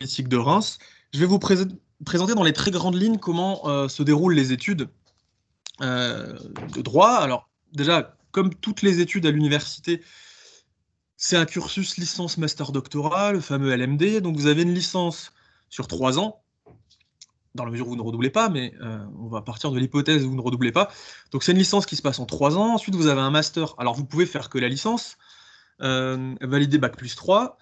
de Reims. Je vais vous présenter dans les très grandes lignes comment euh, se déroulent les études euh, de droit. Alors déjà, comme toutes les études à l'université, c'est un cursus licence, master, doctorat, le fameux LMD. Donc vous avez une licence sur trois ans, dans la mesure où vous ne redoublez pas, mais euh, on va partir de l'hypothèse où vous ne redoublez pas. Donc c'est une licence qui se passe en trois ans. Ensuite, vous avez un master. Alors vous pouvez faire que la licence, valider Bac plus 3.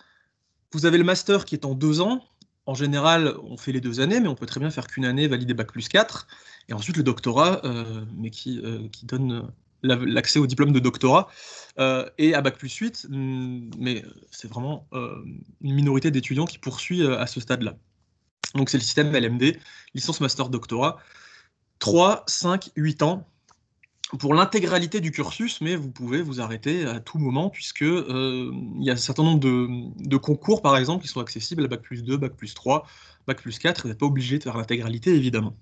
Vous avez le master qui est en deux ans. En général, on fait les deux années, mais on peut très bien faire qu'une année, valider Bac plus 4. Et ensuite, le doctorat, euh, mais qui, euh, donne euh, l'accès au diplôme de doctorat et à bac plus 8, mm, mais c'est vraiment une minorité d'étudiants qui poursuit à ce stade-là. Donc c'est le système LMD, licence, master, doctorat, 3, 5, 8 ans, pour l'intégralité du cursus, mais vous pouvez vous arrêter à tout moment, puisque euh, il y a un certain nombre de, concours, par exemple, qui sont accessibles à Bac plus 2, Bac plus 3, Bac plus 4. Vous n'êtes pas obligé de faire l'intégralité, évidemment.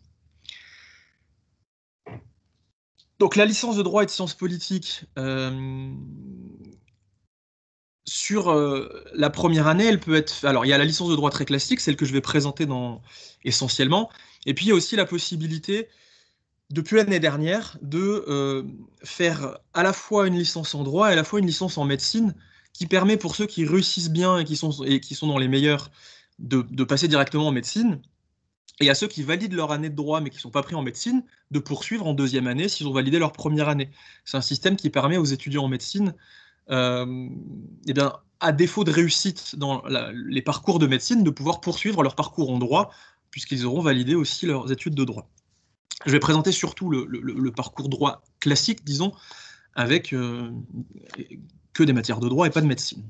Donc la licence de droit et de sciences politiques, euh, sur euh, la première année, elle peut être... Alors il y a la licence de droit très classique, celle que je vais présenter essentiellement, et puis il y a aussi la possibilité depuis l'année dernière de euh, faire à la fois une licence en droit et à la fois une licence en médecine qui permet pour ceux qui réussissent bien et qui sont, et qui sont dans les meilleurs de, passer directement en médecine et à ceux qui valident leur année de droit mais qui ne sont pas pris en médecine de poursuivre en deuxième année s'ils ont validé leur première année. C'est un système qui permet aux étudiants en médecine euh, eh à défaut de réussite dans les parcours de médecine, de pouvoir poursuivre leur parcours en droit, puisqu'ils auront validé aussi leurs études de droit. Je vais présenter surtout le, parcours droit classique, disons, avec euh, que des matières de droit et pas de médecine.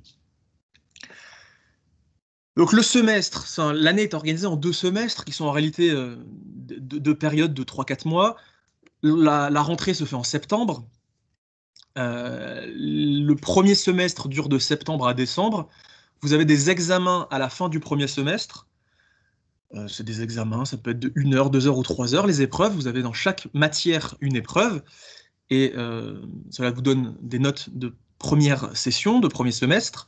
Donc le semestre, l'année est organisée en deux semestres qui sont en réalité euh, deux, périodes de 3-4 mois. La, rentrée se fait en septembre. Euh, le premier semestre dure de septembre à décembre. Vous avez des examens à la fin du premier semestre euh, c'est des examens, ça peut être de 1 heure, 2 heures ou 3 heures. Les épreuves, vous avez dans chaque matière une épreuve. Et euh, cela vous donne des notes de première session, de premier semestre.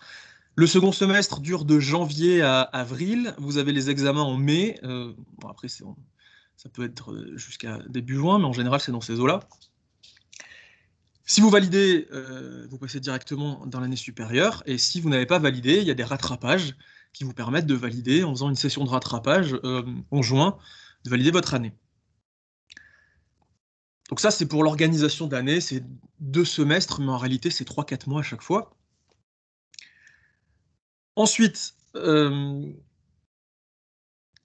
Le second semestre dure de janvier à avril. Vous avez les examens en mai. Euh, après, ça peut être jusqu'à début juin, mais en général, c'est dans ces eaux-là. Si vous validez, vous passez directement dans l'année supérieure. Et si vous n'avez pas validé, il y a des rattrapages qui vous permettent de valider, en faisant une session de rattrapage euh, en juin, de valider votre année. Donc ça, c'est pour l'organisation d'année, c'est deux semestres, mais en réalité, c'est trois quatre mois à chaque fois. Ensuite, euh,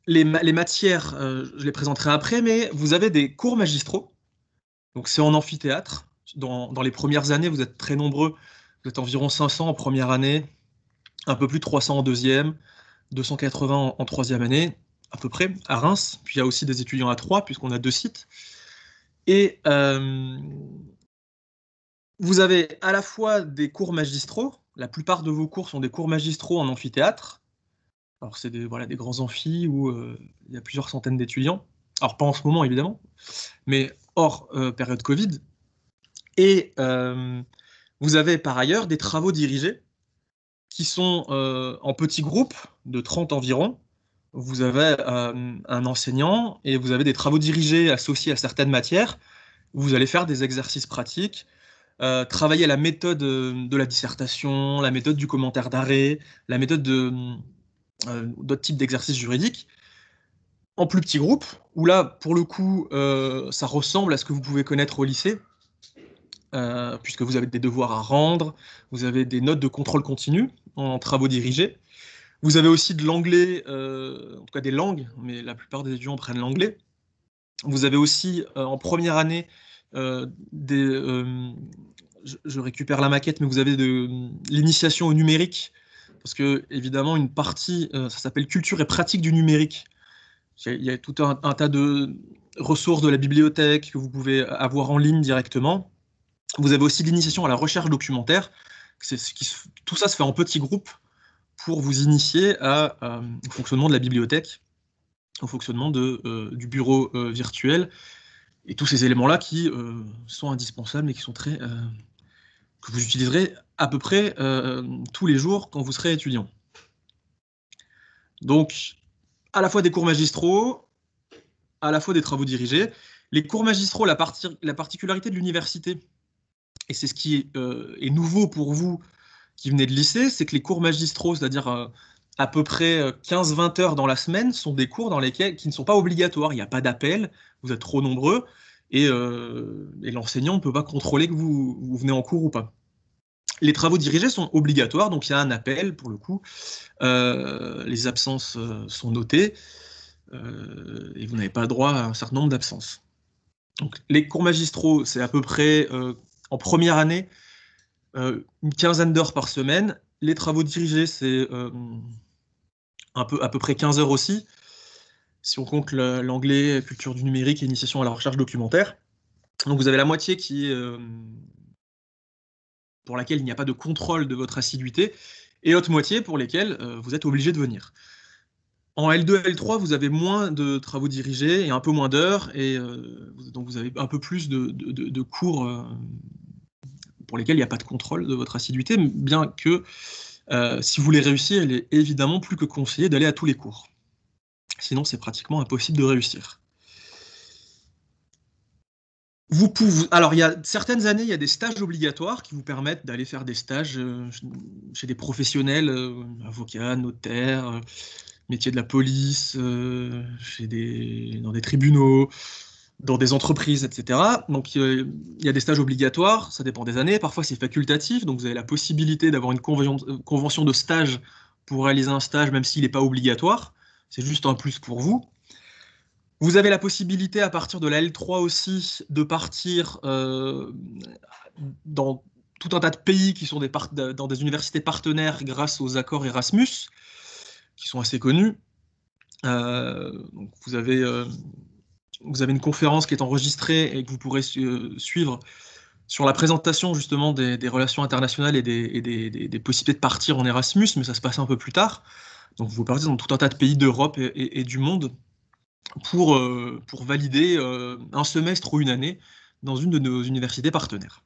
les, matières, euh, je les présenterai après, mais vous avez des cours magistraux. Donc c'est en amphithéâtre. Dans, dans, les premières années, vous êtes très nombreux. Vous êtes environ 500 en première année, un peu plus de 300 en deuxième, 280 en, troisième année, à peu près, à Reims. Puis il y a aussi des étudiants à Troyes, puisqu'on a deux sites. Et euh, vous avez à la fois des cours magistraux, la plupart de vos cours sont des cours magistraux en amphithéâtre. Alors, c'est des, des grands amphis où euh, il y a plusieurs centaines d'étudiants. Alors, pas en ce moment, évidemment, mais hors euh, période Covid. Et vous avez par ailleurs des travaux dirigés qui sont euh, en petits groupes de 30 environ. Vous avez euh, un enseignant et vous avez des travaux dirigés associés à certaines matières. Vous allez faire des exercices pratiques, euh, travailler la méthode de la dissertation, la méthode du commentaire d'arrêt, la méthode d'autres types d'exercices juridiques en plus petits groupes, où là, pour le coup, ça ressemble à ce que vous pouvez connaître au lycée, euh, puisque vous avez des devoirs à rendre, vous avez des notes de contrôle continu en travaux dirigés. Vous avez aussi de l'anglais, euh, en tout cas des langues, mais la plupart des étudiants prennent l'anglais. Vous avez aussi euh, en première année Je, récupère la maquette, mais vous avez de l'initiation au numérique, parce que évidemment une partie, ça s'appelle culture et pratique du numérique. Il y a tout un tas de ressources de la bibliothèque que vous pouvez avoir en ligne directement vous avez aussi l'initiation à la recherche documentaire. tout ça se fait en petits groupes pour vous initier euh, au fonctionnement de la bibliothèque, au fonctionnement euh, du bureau euh, virtuel, et tous ces éléments-là qui sont indispensables et qui sont très, que vous utiliserez à peu près tous les jours quand vous serez étudiant. Donc, à la fois des cours magistraux, à la fois des travaux dirigés. Les cours magistraux, la particularité de l'université, et c'est ce qui euh, est, nouveau pour vous qui venez de lycée, c'est que les cours magistraux, c'est-à-dire euh, à peu près 15-20 euh, heures dans la semaine, sont des cours dans lesquels, qui ne sont pas obligatoires. Il n'y a pas d'appel, vous êtes trop nombreux, et, l'enseignant ne peut pas contrôler que vous, venez en cours ou pas. Les travaux dirigés sont obligatoires, donc il y a un appel pour le coup. les absences sont notées et vous n'avez pas droit à un certain nombre d'absences. Donc, les cours magistraux, c'est à peu près en première année euh, une quinzaine d'heures par semaine. Les travaux dirigés, c'est euh, un peu, à peu près 15 heures aussi, si on compte l'anglais, culture du numérique et initiation à la recherche documentaire. Donc vous avez la moitié qui euh, pour laquelle il n'y a pas de contrôle de votre assiduité, et l'autre moitié pour lesquelles vous êtes obligé de venir. En L2, L3, vous avez moins de travaux dirigés et un peu moins d'heures, et euh, donc vous avez un peu plus de, cours euh, pour lesquels il n'y a pas de contrôle de votre assiduité, bien que euh, si vous voulez réussir, il est évidemment plus que conseillé d'aller à tous les cours. Sinon, c'est pratiquement impossible de réussir. Vous pouvez, alors, il y a certaines années, il y a des stages obligatoires qui vous permettent d'aller faire des stages chez des professionnels, avocats, notaires, métier de la police, euh, chez dans des tribunaux, dans des entreprises, etc. Donc il y a des stages obligatoires, ça dépend des années, parfois c'est facultatif, donc vous avez la possibilité d'avoir une convention de stage pour réaliser un stage, même s'il n'est pas obligatoire, c'est juste un plus pour vous. Vous avez la possibilité à partir de la L3 aussi de partir euh, dans tout un tas de pays qui sont des dans des universités partenaires grâce aux accords Erasmus qui sont assez connus. Euh, vous avez euh, vous avez une conférence qui est enregistrée et que vous pourrez euh, suivre sur la présentation justement des, relations internationales et, des, possibilités de partir en Erasmus, mais ça se passe un peu plus tard. Donc vous partez dans tout un tas de pays d'Europe et, du monde pour, pour valider un semestre ou une année dans une de nos universités partenaires.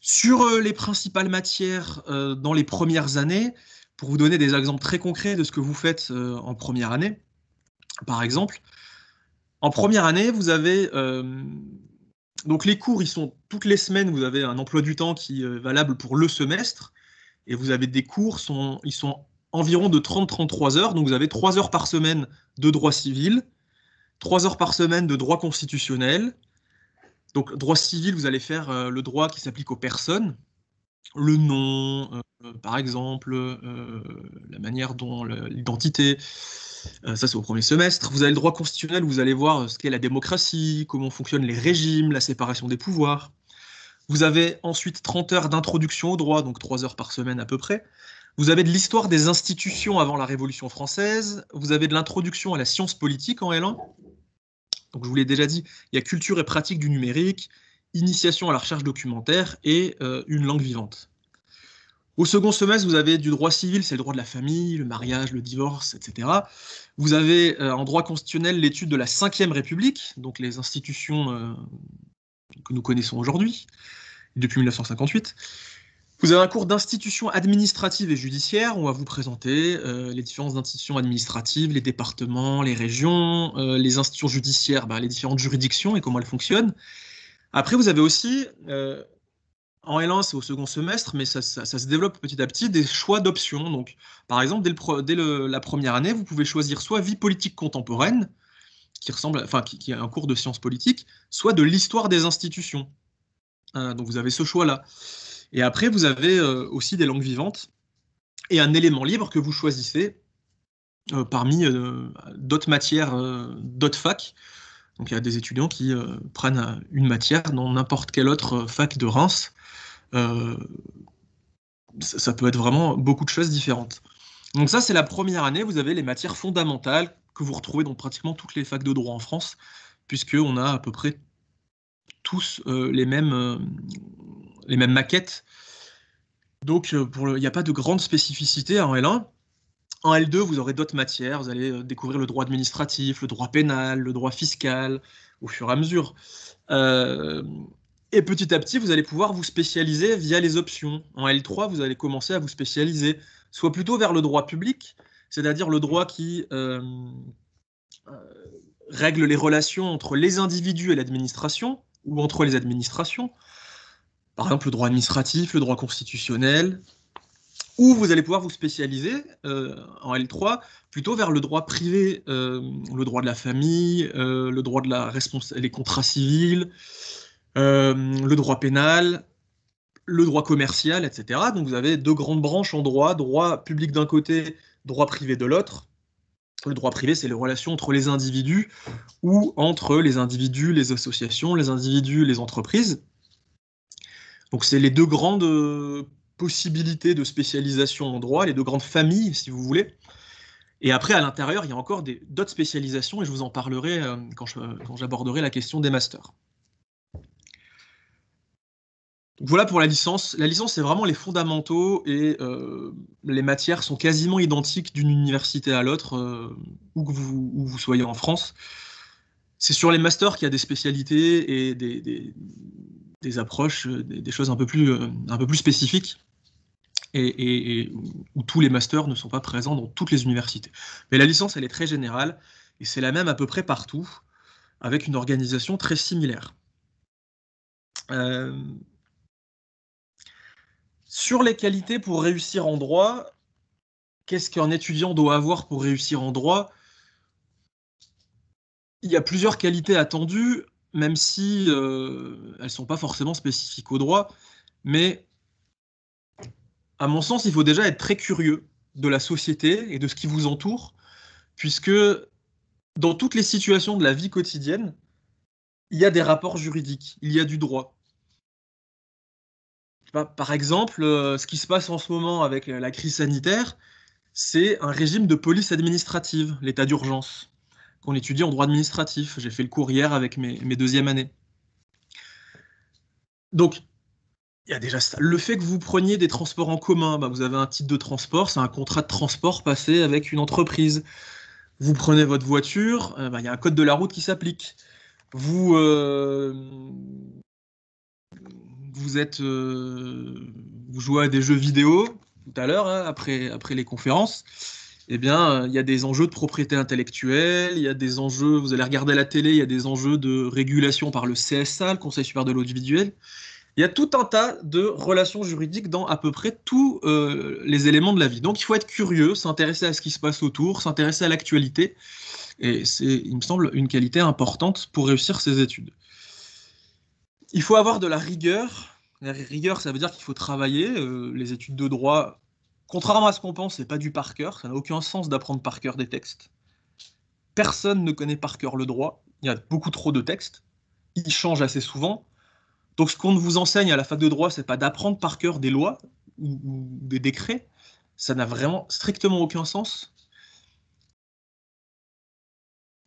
Sur les principales matières dans les premières années, pour vous donner des exemples très concrets de ce que vous faites euh, en première année, par exemple, en première année, vous avez euh, donc les cours, ils sont toutes les semaines, vous avez un emploi du temps qui est euh, valable pour le semestre, et vous avez des cours, ils sont environ de 30-33 heures, donc vous avez 3 heures par semaine de droit civil, 3 heures par semaine de droit constitutionnel. Donc droit civil, vous allez faire le droit qui s'applique aux personnes, le nom, euh, par exemple, euh, la manière dont l'identité, euh, ça c'est au premier semestre, vous avez le droit constitutionnel, vous allez voir ce qu'est la démocratie, comment fonctionnent les régimes, la séparation des pouvoirs. Vous avez ensuite 30 heures d'introduction au droit, donc 3 heures par semaine à peu près. Vous avez de l'histoire des institutions avant la Révolution française, vous avez de l'introduction à la science politique en L1. Donc je vous l'ai déjà dit, il y a culture et pratique du numérique, initiation à la recherche documentaire et euh, une langue vivante. Au second semestre, vous avez du droit civil, c'est le droit de la famille, le mariage, le divorce, etc. Vous avez euh, en droit constitutionnel l'étude de la Ve République, donc les institutions euh, que nous connaissons aujourd'hui, depuis 1958. Vous avez un cours d'institutions administratives et judiciaires. On va vous présenter les différentes institutions administratives, les départements, les régions, les institutions judiciaires, ben, les différentes juridictions et comment elles fonctionnent. Après, vous avez aussi, euh, en L1, c'est au second semestre, mais ça, se développe petit à petit, des choix d'options. Donc, par exemple, dès, la première année, vous pouvez choisir soit vie politique contemporaine, qui ressemble, enfin, qui, est un cours de sciences politiques, soit de l'histoire des institutions. Euh, donc, vous avez ce choix-là. Et après, vous avez euh, aussi des langues vivantes et un élément libre que vous choisissez parmi d'autres matières, d'autres facs. Donc il y a des étudiants qui euh, prennent euh, une matière dans n'importe quelle autre euh, fac de Reims. ça, peut être vraiment beaucoup de choses différentes. Donc ça, c'est la première année, vous avez les matières fondamentales que vous retrouvez dans pratiquement toutes les facs de droit en France, puisqu'on a à peu près tous les, mêmes, les mêmes maquettes. Donc il n'y a pas de grande spécificité en L1. En L2, vous aurez d'autres matières, vous allez euh, découvrir le droit administratif, le droit pénal, le droit fiscal, au fur et à mesure. Euh, et petit à petit, vous allez pouvoir vous spécialiser via les options. En L3, vous allez commencer à vous spécialiser, soit plutôt vers le droit public, c'est-à-dire le droit qui euh, règle les relations entre les individus et l'administration, ou entre les administrations. Par exemple, le droit administratif, le droit constitutionnel, où vous allez pouvoir vous spécialiser euh, en L3 plutôt vers le droit privé, euh, le droit de la famille, euh, le droit de la les contrats civils, le droit pénal, le droit commercial, etc. Donc vous avez deux grandes branches en droit, droit public d'un côté, droit privé de l'autre. Le droit privé, c'est les relations entre les individus ou entre les individus, les associations, les individus, les entreprises. Donc c'est les deux grandes possibilités de spécialisation en droit, les deux grandes familles, si vous voulez. Et après, à l'intérieur, il y a encore d'autres spécialisations, et je vous en parlerai euh, quand j'aborderai la question des masters. voilà pour la licence. La licence, c'est vraiment les fondamentaux, et euh, les matières sont quasiment identiques d'une université à l'autre, euh, où, que vous, soyez en France. C'est sur les masters qu'il y a des spécialités et des, approches, des, choses un peu plus spécifiques et, où tous les masters ne sont pas présents dans toutes les universités. Mais la licence, elle est très générale et c'est la même à peu près partout, avec une organisation très similaire. Euh, sur les qualités pour réussir en droit, qu'est-ce qu'un étudiant doit avoir pour réussir en droit Il y a plusieurs qualités attendues, même si euh, elles ne sont pas forcément spécifiques au droit, mais à mon sens, il faut déjà être très curieux de la société et de ce qui vous entoure, puisque dans toutes les situations de la vie quotidienne, il y a des rapports juridiques, il y a du droit. Par exemple, euh, ce qui se passe en ce moment avec la crise sanitaire, c'est un régime de police administrative, l'état d'urgence, qu'on étudie en droit administratif. J'ai fait le cours hier avec mes, deuxième deuxièmes années. Donc, il y a déjà ça. Le fait que vous preniez des transports en commun, bah, vous avez un titre de transport, c'est un contrat de transport passé avec une entreprise. Vous prenez votre voiture, il euh, bah, y a un code de la route qui s'applique. Vous, euh, vous êtes, euh, vous jouez à des jeux vidéo tout à l'heure, hein, après, après les conférences. Eh bien, il y a des enjeux de propriété intellectuelle, il y a des enjeux, vous allez regarder la télé, il y a des enjeux de régulation par le CSA, le Conseil supérieur de l'audiovisuel. Il y a tout un tas de relations juridiques dans à peu près tous euh, les éléments de la vie. Donc il faut être curieux, s'intéresser à ce qui se passe autour, s'intéresser à l'actualité. Et c'est, il me semble, une qualité importante pour réussir ses études. Il faut avoir de la rigueur. La rigueur, ça veut dire qu'il faut travailler. Euh, les études de droit, contrairement à ce qu'on pense, n'est pas du par cœur. Ça n'a aucun sens d'apprendre par cœur des textes. Personne ne connaît par cœur le droit. Il y a beaucoup trop de textes. Ils changent assez souvent. Donc ce qu'on vous enseigne à la fac de droit, c'est pas d'apprendre par cœur des lois ou, des décrets, ça n'a vraiment strictement aucun sens.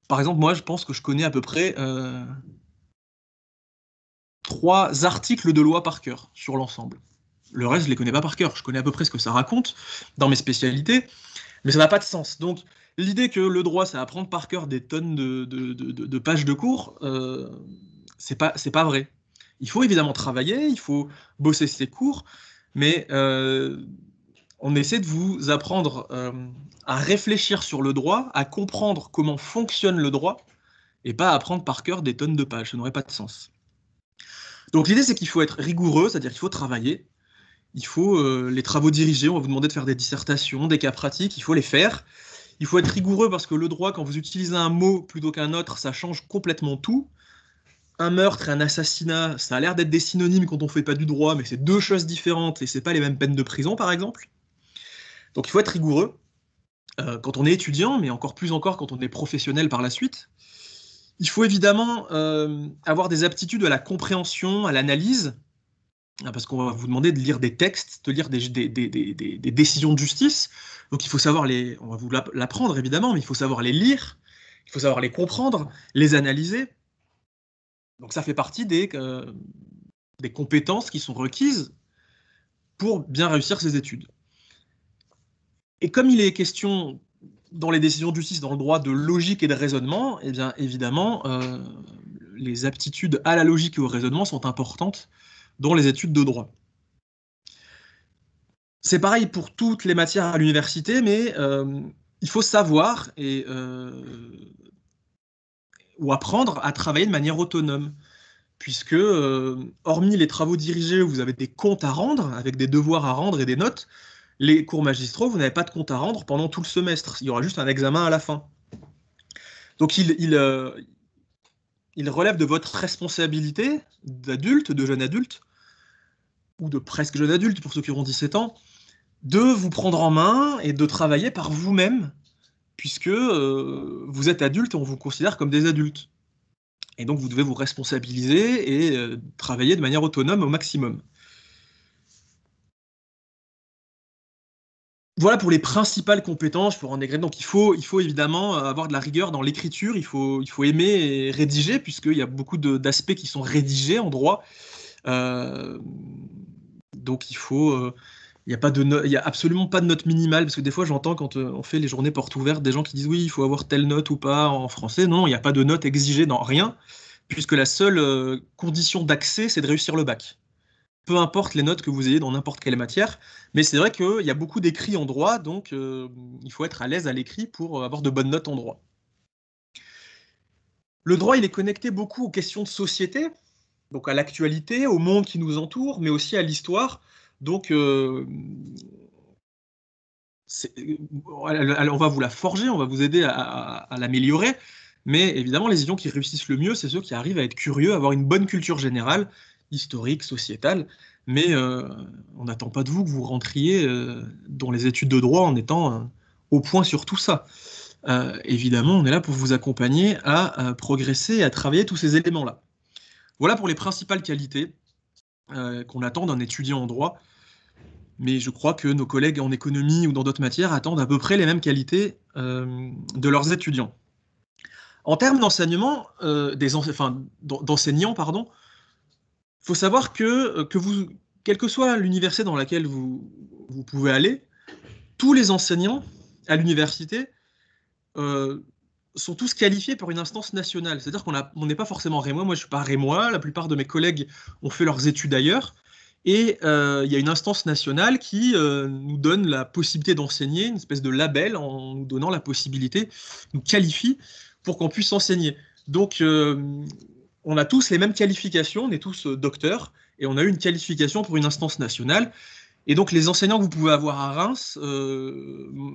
Par exemple, moi, je pense que je connais à peu près euh, trois articles de loi par cœur sur l'ensemble. Le reste, je ne les connais pas par cœur. Je connais à peu près ce que ça raconte dans mes spécialités, mais ça n'a pas de sens. Donc, l'idée que le droit, c'est apprendre par cœur des tonnes de, pages de cours, euh, c'est pas vrai il faut évidemment travailler, il faut bosser ses cours, mais euh, on essaie de vous apprendre euh, à réfléchir sur le droit, à comprendre comment fonctionne le droit, et pas à apprendre par cœur des tonnes de pages, ça n'aurait pas de sens. Donc l'idée, c'est qu'il faut être rigoureux, c'est-à-dire qu'il faut travailler, il faut euh, les travaux dirigés, on va vous demander de faire des dissertations, des cas pratiques, il faut les faire. Il faut être rigoureux parce que le droit, quand vous utilisez un mot plutôt qu'un autre, ça change complètement tout un meurtre et un assassinat, ça a l'air d'être des synonymes quand on ne fait pas du droit, mais c'est deux choses différentes et c'est pas les mêmes peines de prison, par exemple. Donc il faut être rigoureux euh, quand on est étudiant, mais encore plus encore quand on est professionnel par la suite. Il faut évidemment euh, avoir des aptitudes à la compréhension, à l'analyse, hein, parce qu'on va vous demander de lire des textes, de lire des, des, décisions de justice. Donc il faut savoir les, on va vous l'apprendre évidemment, mais il faut savoir les lire, il faut savoir les comprendre, les analyser. Donc ça fait partie des, euh, des compétences qui sont requises pour bien réussir ses études. Et comme il est question dans les décisions de justice, dans le droit de logique et de raisonnement, eh bien évidemment, euh, les aptitudes à la logique et au raisonnement sont importantes dans les études de droit. C'est pareil pour toutes les matières à l'université, mais euh, il faut savoir, et ou apprendre à travailler de manière autonome. Puisque, euh, hormis les travaux dirigés où vous avez des comptes à rendre, avec des devoirs à rendre et des notes, les cours magistraux, vous n'avez pas de compte à rendre pendant tout le semestre. Il y aura juste un examen à la fin. Donc, il, il, euh, il relève de votre responsabilité d'adulte, de jeune adulte, ou de presque jeune adulte pour ceux qui auront 17 ans, de vous prendre en main et de travailler par vous-même puisque euh, vous êtes adulte et on vous considère comme des adultes. Et donc vous devez vous responsabiliser et euh, travailler de manière autonome au maximum. Voilà pour les principales compétences pour en Donc il faut, il faut évidemment avoir de la rigueur dans l'écriture, il faut, il faut aimer et rédiger, puisqu'il y a beaucoup d'aspects qui sont rédigés en droit. Euh, donc il faut, il n'y a, a absolument pas de note minimale, parce que des fois j'entends quand euh, on fait les journées portes ouvertes des gens qui disent oui, il faut avoir telle note ou pas en français. Non, il n'y a pas de note exigée dans rien, puisque la seule euh, condition d'accès, c'est de réussir le bac. Peu importe les notes que vous ayez dans n'importe quelle matière, mais c'est vrai qu'il y a beaucoup d'écrits en droit, donc euh, il faut être à l'aise à l'écrit pour avoir de bonnes notes en droit. Le droit, il est connecté beaucoup aux questions de société, donc à l'actualité, au monde qui nous entoure, mais aussi à l'histoire. Donc, euh, euh, on va vous la forger, on va vous aider à, l'améliorer. Mais évidemment, les étudiants qui réussissent le mieux, c'est ceux qui arrivent à être curieux, à avoir une bonne culture générale, historique, sociétale. Mais euh, on n'attend pas de vous que vous rentriez dans les études de droit en étant au point sur tout ça. évidemment, on est là pour vous accompagner à, à progresser et à travailler tous ces éléments-là. Voilà pour les principales qualités qu'on attend d'un étudiant en droit mais je crois que nos collègues en économie ou dans d'autres matières attendent à peu près les mêmes qualités euh, de leurs étudiants. En termes d'enseignement, euh, d'enseignants, pardon, faut savoir que, euh, quelle que soit l'université dans laquelle vous, pouvez aller, tous les enseignants à l'université sont tous qualifiés par une instance nationale. C'est-à-dire qu'on n'est pas forcément rémois. Moi, je ne suis pas rémois. La plupart de mes collègues ont fait leurs études ailleurs. Et euh, il y a une instance nationale qui euh, nous donne la possibilité d'enseigner, une espèce de label en nous donnant la possibilité, nous qualifie pour qu'on puisse enseigner. Donc, euh, on a tous les mêmes qualifications, on est tous docteurs, et on a eu une qualification pour une instance nationale. Et donc, les enseignants que vous pouvez avoir à Reims,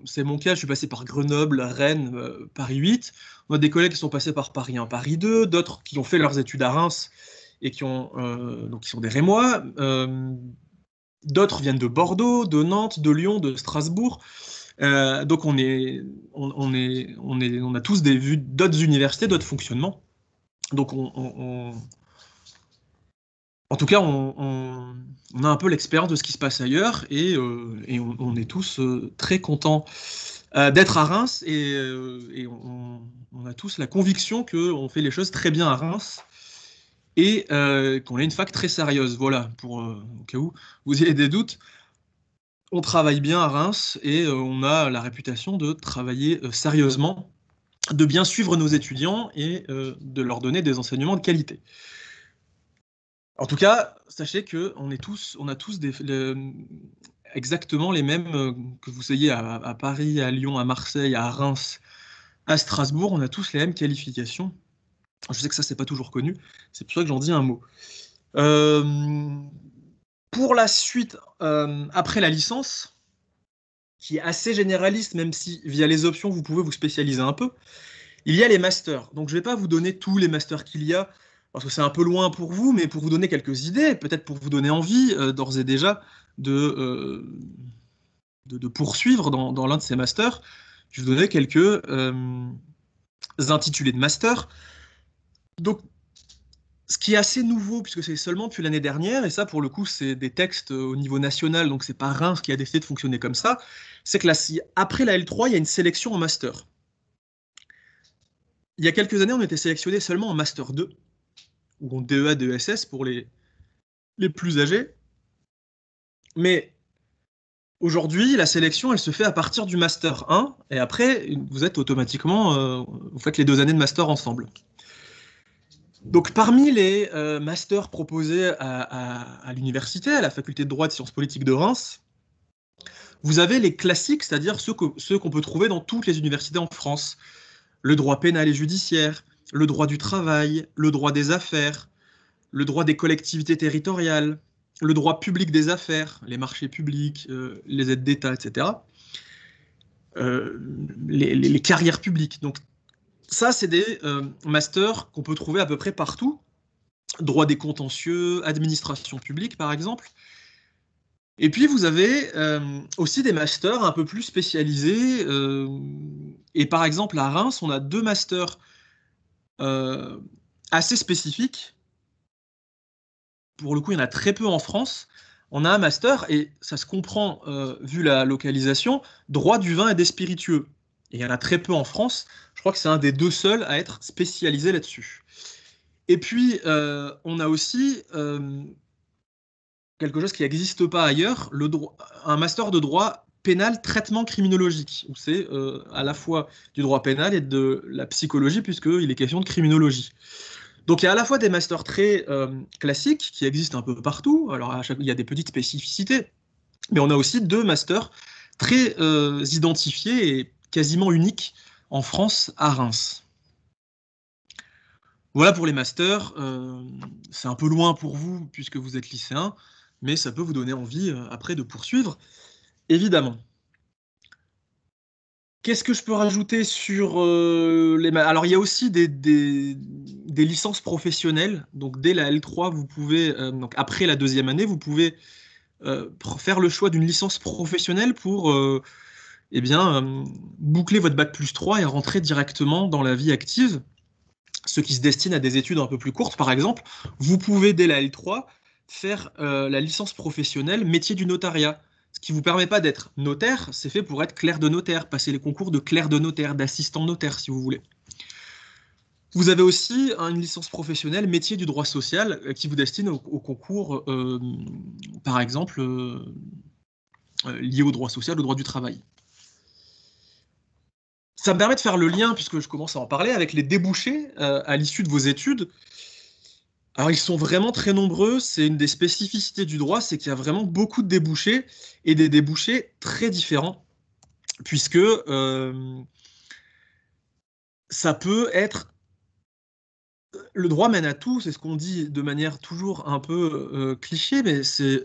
c'est mon cas, je suis passé par Grenoble, Rennes, Paris 8. On a des collègues qui sont passés par Paris 1, Paris 2, d'autres qui ont fait leurs études à Reims et qui, ont, euh, donc qui sont des Rémois. Euh, d'autres viennent de Bordeaux, de Nantes, de Lyon, de Strasbourg. Euh, donc on, est, on, on, est, on, est, on a tous des vues d'autres universités, d'autres fonctionnements. Donc on, en tout cas, on, a un peu l'expérience de ce qui se passe ailleurs et, et on, est tous très contents d'être à Reims et, et on, a tous la conviction qu'on fait les choses très bien à Reims et euh, qu'on ait une fac très sérieuse. Voilà, pour, euh, au cas où vous ayez des doutes. On travaille bien à Reims et euh, on a la réputation de travailler sérieusement, de bien suivre nos étudiants et de leur donner des enseignements de qualité. En tout cas, sachez qu'on on a tous exactement les mêmes que vous soyez à, à Paris, à Lyon, à Marseille, à Reims, à Strasbourg, on a tous les mêmes qualifications je sais que ça, c'est pas toujours connu. C'est pour ça que j'en dis un mot. Euh, pour la suite, euh, après la licence, qui est assez généraliste, même si via les options, vous pouvez vous spécialiser un peu, il y a les masters. Donc, je ne vais pas vous donner tous les masters qu'il y a, parce que c'est un peu loin pour vous, mais pour vous donner quelques idées, peut-être pour vous donner envie, euh, d'ores et déjà, de, de, poursuivre dans, l'un de ces masters. Je vais vous donner quelques intitulés de masters. Donc, ce qui est assez nouveau, puisque c'est seulement depuis l'année dernière, et ça pour le coup c'est des textes euh, au niveau national, donc c'est pas ce qui a décidé de fonctionner comme ça, c'est que après la L3, il y a une sélection en master. Il y a quelques années, on était sélectionné seulement en master 2, ou en DEA, DESS pour les, plus âgés. Mais aujourd'hui, la sélection, elle se fait à partir du master 1, et après, vous êtes automatiquement, euh, vous faites les deux années de master ensemble. Donc, parmi les euh, masters proposés à, l'université, à la faculté de droit de sciences politiques de Reims, vous avez les classiques, c'est-à-dire ceux qu'on peut trouver dans toutes les universités en France. Le droit pénal et judiciaire, le droit du travail, le droit des affaires, le droit des collectivités territoriales, le droit public des affaires, les marchés publics, euh, les aides d'État, etc. Euh, les, les, carrières publiques. Donc ça, c'est des euh, masters qu'on peut trouver à peu près partout. Droit des contentieux, administration publique, par exemple. Et puis vous avez euh, aussi des masters un peu plus spécialisés. Euh, et par exemple à Reims, on a deux masters assez spécifiques. Pour le coup, il y en a très peu en France. On a un master, et ça se comprend vu la localisation, droit du vin et des spiritueux il y en a très peu en France. Je crois que c'est un des deux seuls à être spécialisé là-dessus. Et puis, euh, on a aussi euh, quelque chose qui n'existe pas ailleurs, un master de droit pénal traitement criminologique, où c'est euh, à la fois du droit pénal et de la psychologie, puisqu'il est question de criminologie. Donc il y a à la fois des masters très classiques qui existent un peu partout, alors il y a des petites spécificités, mais on a aussi deux masters très identifiés et quasiment unique en France à Reims. Voilà pour les masters. Euh, c'est un peu loin pour vous puisque vous êtes lycéen, mais ça peut vous donner envie euh, après de poursuivre, évidemment. Qu'est-ce que je peux rajouter sur euh, les... Alors, il y a aussi des, des, licences professionnelles. Donc, dès la L3, vous pouvez, donc après la deuxième année, vous pouvez faire le choix d'une licence professionnelle pour eh bien, euh, boucler votre bac plus 3 et rentrer directement dans la vie active. ce qui se destine à des études un peu plus courtes, par exemple, vous pouvez dès la L3 faire euh, la licence professionnelle métier du notariat. Ce qui ne vous permet pas d'être notaire, c'est fait pour être clerc de notaire, passer les concours de clerc de notaire, d'assistant notaire si vous voulez. Vous avez aussi hein, une licence professionnelle métier du droit social euh, qui vous destine au, concours, par exemple, lié au droit social, au droit du travail ça me permet de faire le lien, puisque je commence à en parler, avec les débouchés euh, à l'issue de vos études. Alors, ils sont vraiment très nombreux. C'est une des spécificités du droit, c'est qu'il y a vraiment beaucoup de débouchés et des débouchés très différents, puisque euh, ça peut être. Euh, le droit mène à tout, c'est ce qu'on dit de manière toujours un peu cliché, mais c'est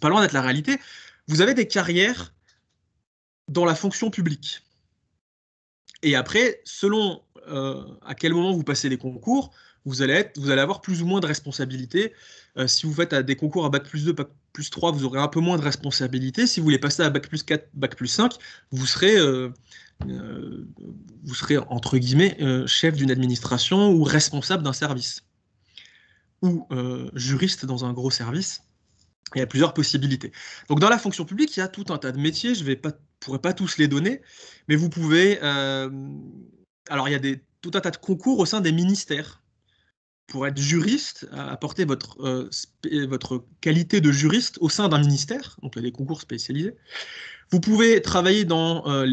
pas loin d'être la réalité. Vous avez des carrières dans la fonction publique et après, selon euh, à quel moment vous passez les concours, vous allez, être, vous allez avoir plus ou moins de responsabilités. Euh, si vous faites des concours à Bac plus 2, Bac plus 3, vous aurez un peu moins de responsabilités. Si vous voulez passer à Bac plus 4, Bac plus 5, vous serez, euh, vous serez entre guillemets, chef d'une administration ou responsable d'un service. Ou juriste dans un gros service. Il y a plusieurs possibilités. Donc dans la fonction publique, il y a tout un tas de métiers. Je ne pourrais pas tous les donner, mais vous pouvez... Euh, alors il y a tout un tas de concours au sein des ministères. Pour être juriste, apporter votre, euh, votre qualité de juriste au sein d'un ministère, donc il y a des concours spécialisés. Vous pouvez travailler dans euh,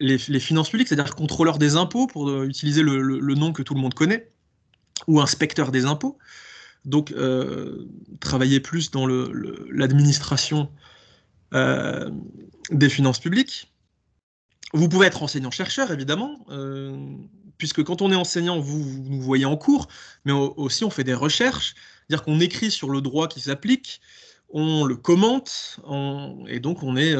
les, finances publiques, c'est-à-dire contrôleur des impôts, pour utiliser le nom que tout le monde connaît ou inspecteur des impôts. Donc, euh, travailler plus dans l'administration euh, des finances publiques. Vous pouvez être enseignant-chercheur, évidemment, euh, puisque quand on est enseignant, vous, nous voyez en cours, mais aussi on fait des recherches, c'est-à-dire qu'on écrit sur le droit qui s'applique, on le commente, et donc on, est,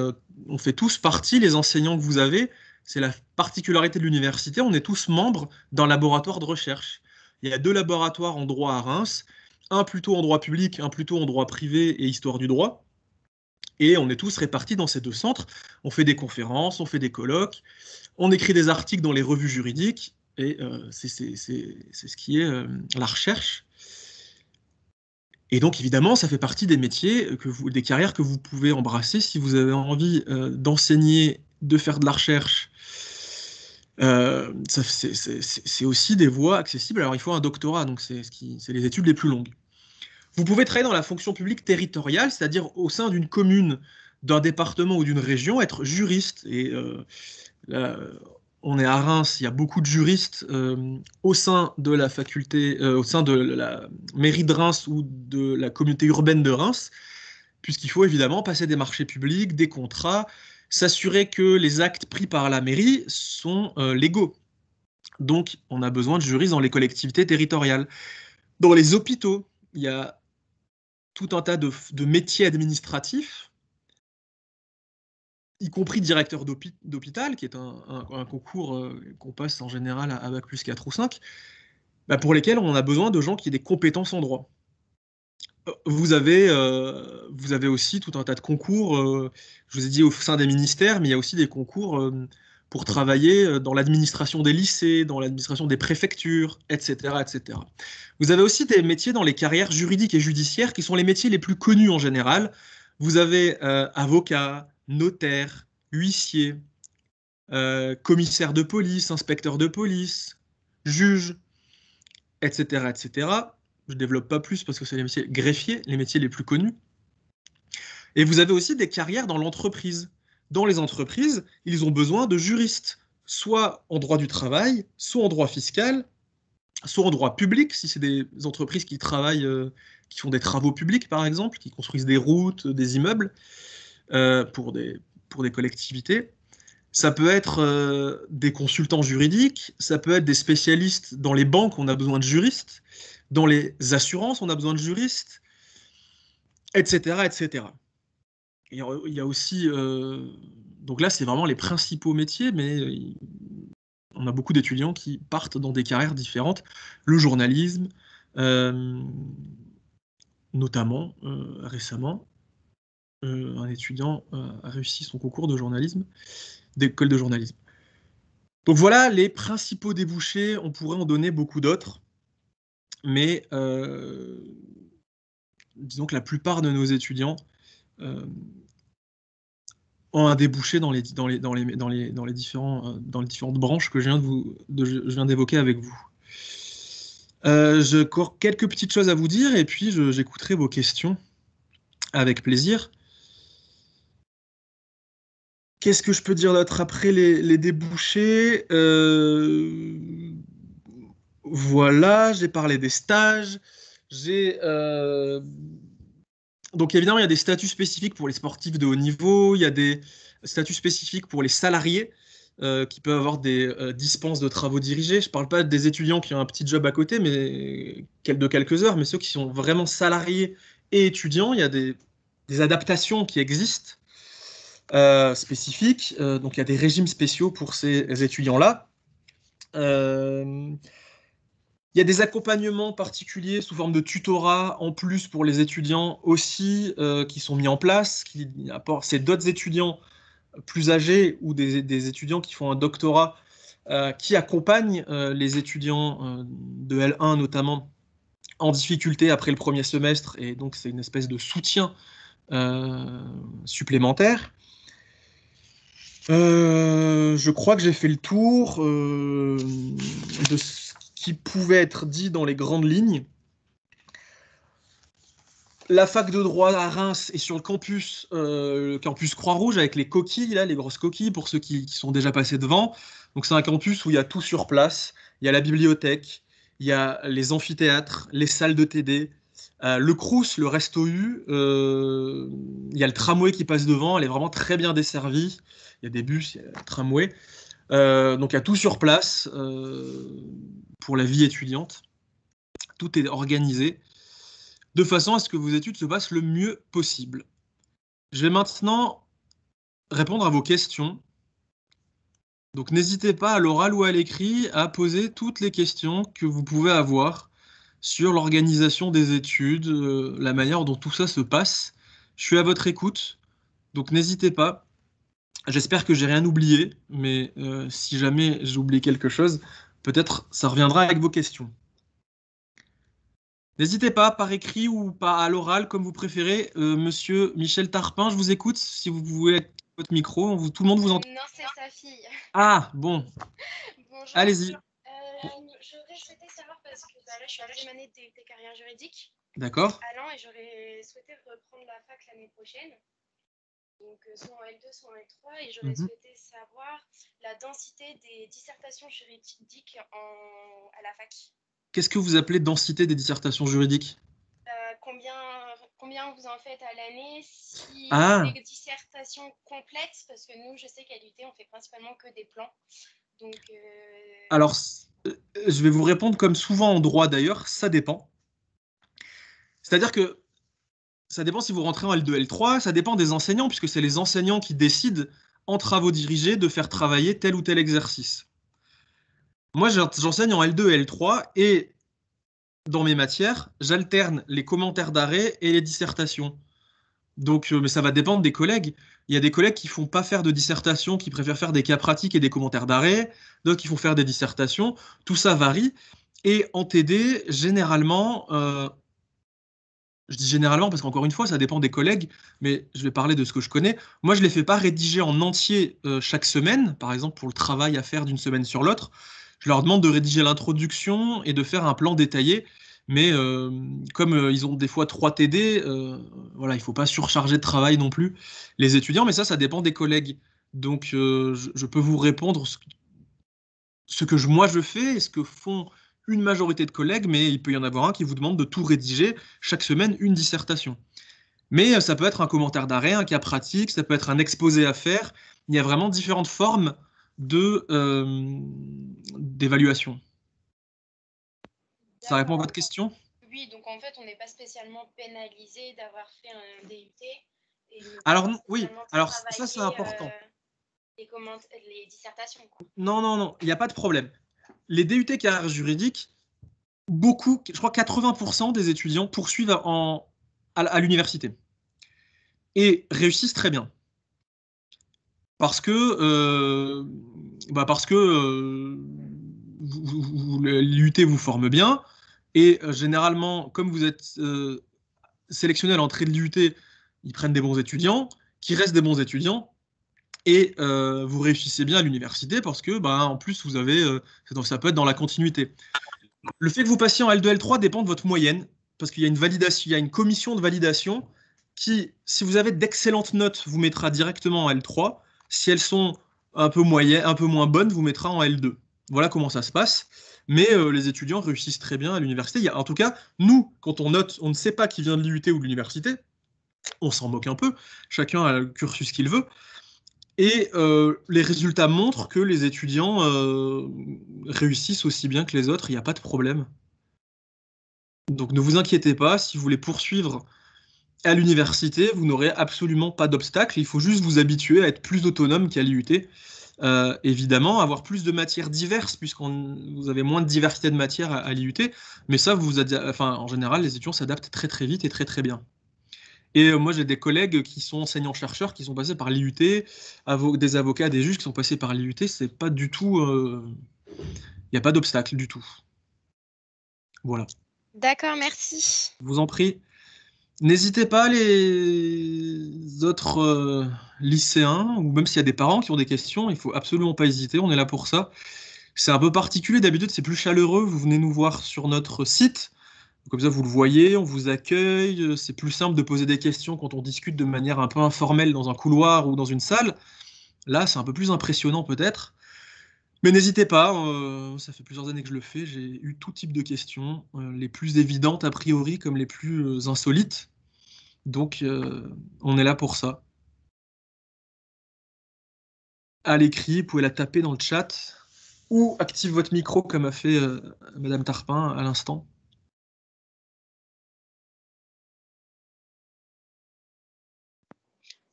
on fait tous partie, les enseignants que vous avez, c'est la particularité de l'université, on est tous membres d'un laboratoire de recherche il y a deux laboratoires en droit à Reims, un plutôt en droit public, un plutôt en droit privé et histoire du droit. Et on est tous répartis dans ces deux centres. On fait des conférences, on fait des colloques, on écrit des articles dans les revues juridiques. Et euh, c'est ce qui est euh, la recherche. Et donc, évidemment, ça fait partie des métiers, des carrières que vous pouvez embrasser si vous avez envie euh, d'enseigner, de faire de la recherche euh, c'est aussi des voies accessibles. Alors, il faut un doctorat, donc c'est les études les plus longues. Vous pouvez travailler dans la fonction publique territoriale, c'est-à-dire au sein d'une commune, d'un département ou d'une région, être juriste. Et euh, on est à Reims, il y a beaucoup de juristes euh, au sein de la faculté, au sein de la mairie de Reims ou de la communauté urbaine de Reims, puisqu'il faut évidemment passer des marchés publics, des contrats, s'assurer que les actes pris par la mairie sont euh, légaux. Donc, on a besoin de juristes dans les collectivités territoriales. Dans les hôpitaux, il y a tout un tas de, métiers administratifs, y compris directeur d'hôpital, qui est un, concours euh, qu'on passe en général à, à Bac plus 4 ou 5, bah, pour lesquels on a besoin de gens qui aient des compétences en droit. Euh, vous avez, aussi tout un tas de concours, euh, je vous ai dit au sein des ministères, mais il y a aussi des concours euh, pour travailler dans l'administration des lycées, dans l'administration des préfectures, etc., etc. Vous avez aussi des métiers dans les carrières juridiques et judiciaires qui sont les métiers les plus connus en général. Vous avez avocat, notaire, huissier, commissaire de police, inspecteur de police, juge, etc., etc je développe pas plus parce que c'est les métiers greffiers, les métiers les plus connus. Et vous avez aussi des carrières dans l'entreprise. Dans les entreprises, ils ont besoin de juristes, soit en droit du travail, soit en droit fiscal, soit en droit public, si c'est des entreprises qui travaillent, euh, qui font des travaux publics par exemple, qui construisent des routes, des immeubles euh, pour, des, pour des collectivités. Ça peut être euh, des consultants juridiques, ça peut être des spécialistes dans les banques, on a besoin de juristes, dans les assurances, on a besoin de juristes, etc. etc. il y a aussi, euh, donc là, c'est vraiment les principaux métiers, mais euh, on a beaucoup d'étudiants qui partent dans des carrières différentes, le journalisme, euh, notamment récemment, un étudiant a réussi son concours de journalisme, d'école de journalisme. Donc voilà les principaux débouchés, on pourrait en donner beaucoup d'autres mais euh, disons que la plupart de nos étudiants euh, ont un débouché dans les, dans les, dans les, dans les, dans les, différents, euh, dans les différentes branches que je viens, de vous, je viens d'évoquer avec vous. Euh, je cours quelques petites choses à vous dire et puis j'écouterai vos questions avec plaisir. Qu'est-ce que je peux dire d'autre après les, débouchés voilà, j'ai parlé des stages. Euh, donc évidemment, il y a des statuts spécifiques pour les sportifs de haut niveau, il y a des statuts spécifiques pour les salariés euh, qui peuvent avoir des euh, dispenses de travaux dirigés. Je ne parle pas des étudiants qui ont un petit job à côté, mais de quelques heures, mais ceux qui sont vraiment salariés et étudiants, il y a des, adaptations qui existent spécifiques. donc il y a des régimes spéciaux pour ces étudiants-là. Il y a des accompagnements particuliers sous forme de tutorat en plus pour les étudiants aussi euh, qui sont mis en place, c'est d'autres étudiants plus âgés ou des, étudiants qui font un doctorat euh, qui accompagnent euh, les étudiants de L1 notamment en difficulté après le premier semestre et donc c'est une espèce de soutien supplémentaire. je crois que j'ai fait le tour de ce qui pouvait être dit dans les grandes lignes. La fac de droit à Reims est sur le campus, euh, le campus Croix-Rouge avec les coquilles, là, les grosses coquilles pour ceux qui, sont déjà passés devant. Donc c'est un campus où il y a tout sur place. Il y a la bibliothèque, il y a les amphithéâtres, les salles de TD, euh, le Crous, le Resto U, euh, il y a le tramway qui passe devant, elle est vraiment très bien desservie. Il y a des bus, il y a le tramway. Euh, donc il y a tout sur place euh, pour la vie étudiante. Tout est organisé de façon à ce que vos études se passent le mieux possible. Je vais maintenant répondre à vos questions. Donc n'hésitez pas à l'oral ou à l'écrit à poser toutes les questions que vous pouvez avoir sur l'organisation des études, euh, la manière dont tout ça se passe. Je suis à votre écoute, donc n'hésitez pas. J'espère que j'ai rien oublié, mais euh, si jamais j'ai oublié quelque chose, peut-être ça reviendra avec vos questions. N'hésitez pas, par écrit ou par à l'oral, comme vous préférez. Euh, monsieur Michel Tarpin, je vous écoute. Si vous pouvez votre micro, tout le monde vous entend. Non, c'est sa fille. Ah, bon. Bonjour. Allez-y. Euh, j'aurais souhaité savoir, parce que bah, je suis à l'âge année de, de carrière juridique. D'accord. et j'aurais souhaité reprendre la fac l'année prochaine donc euh, soit en L2, soit en L3, et j'aurais mhm. souhaité savoir la densité des dissertations juridiques en, à la fac. Qu'est-ce que vous appelez densité des dissertations juridiques euh, combien, combien vous en faites à l'année Si ah. des dissertations complètes, parce que nous, je sais qu'à l'UT, on fait principalement que des plans. Donc, euh, Alors, je vais vous répondre comme souvent en droit d'ailleurs, ça dépend. C'est-à-dire que ça dépend si vous rentrez en L2, L3, ça dépend des enseignants, puisque c'est les enseignants qui décident en travaux dirigés de faire travailler tel ou tel exercice. Moi, j'enseigne en L2 et L3 et dans mes matières, j'alterne les commentaires d'arrêt et les dissertations. Donc, euh, mais ça va dépendre des collègues. Il y a des collègues qui ne font pas faire de dissertation, qui préfèrent faire des cas pratiques et des commentaires d'arrêt, d'autres qui font faire des dissertations. Tout ça varie. Et en TD, généralement, euh, je dis généralement parce qu'encore une fois, ça dépend des collègues, mais je vais parler de ce que je connais. Moi, je ne les fais pas rédiger en entier euh, chaque semaine, par exemple pour le travail à faire d'une semaine sur l'autre. Je leur demande de rédiger l'introduction et de faire un plan détaillé. Mais euh, comme euh, ils ont des fois trois TD, voilà, il ne faut pas surcharger de travail non plus les étudiants, mais ça, ça dépend des collègues. Donc, je, peux vous répondre ce, que moi je fais et ce que font une majorité de collègues, mais il peut y en avoir un qui vous demande de tout rédiger chaque semaine une dissertation. Mais euh, ça peut être un commentaire d'arrêt, un cas pratique, ça peut être un exposé à faire. Il y a vraiment différentes formes euh, d'évaluation. ça répond à votre question Oui, donc en fait, on n'est pas spécialement pénalisé d'avoir fait un DUT. alors oui, alors ça c'est important. Euh, les, les, dissertations. Non, non, non, il n'y a pas de problème les DUT carrière juridique, beaucoup, je crois 80% des étudiants poursuivent en, à, l'université et réussissent très bien. Parce que, euh, bah parce que l'UT euh, vous forme bien et euh, généralement, comme vous êtes sélectionné à l'entrée de l'UT, ils prennent des bons étudiants qui restent des bons étudiants et euh, vous réussissez bien à l'université parce que, bah, en plus, vous avez, euh, ça peut être dans la continuité. Le fait que vous passiez en L2, L3 dépend de votre moyenne parce qu'il y a une validation, il y a une commission de validation qui, si vous avez d'excellentes notes, vous mettra directement en L3. Si elles sont un peu, moyennes, un peu moins bonnes, vous mettra en L2. Voilà comment ça se passe. Mais euh, les étudiants réussissent très bien à l'université. En tout cas, nous, quand on note, on ne sait pas qui vient de l'IUT ou de l'université. On s'en moque un peu. Chacun a le cursus qu'il veut. Et euh, les résultats montrent que les étudiants euh, réussissent aussi bien que les autres, il n'y a pas de problème. Donc ne vous inquiétez pas, si vous voulez poursuivre à l'université, vous n'aurez absolument pas d'obstacle, il faut juste vous habituer à être plus autonome qu'à l'IUT. Euh, évidemment, avoir plus de matières diverses, puisque vous avez moins de diversité de matières à, l'IUT, mais ça, vous, vous en général, les étudiants s'adaptent très très vite et très très bien. Et euh, moi, j'ai des collègues qui sont enseignants-chercheurs, qui sont passés par l'IUT, des avocats, des juges qui sont passés par l'IUT. C'est pas du tout. Il euh, n'y a pas d'obstacle du tout. Voilà. D'accord, merci. Je vous en prie. N'hésitez pas, les autres euh, lycéens, ou même s'il y a des parents qui ont des questions, il faut absolument pas hésiter, on est là pour ça. C'est un peu particulier, d'habitude c'est plus chaleureux, vous venez nous voir sur notre site, comme ça, vous le voyez, on vous accueille. Euh, c'est plus simple de poser des questions quand on discute de manière un peu informelle dans un couloir ou dans une salle. Là, c'est un peu plus impressionnant peut-être. Mais n'hésitez pas, euh, ça fait plusieurs années que je le fais, j'ai eu tout type de questions, euh, les plus évidentes a priori comme les plus insolites. Donc on est là pour ça. À l'écrit, vous pouvez la taper dans le chat ou active votre micro comme a fait Madame Tarpin à l'instant.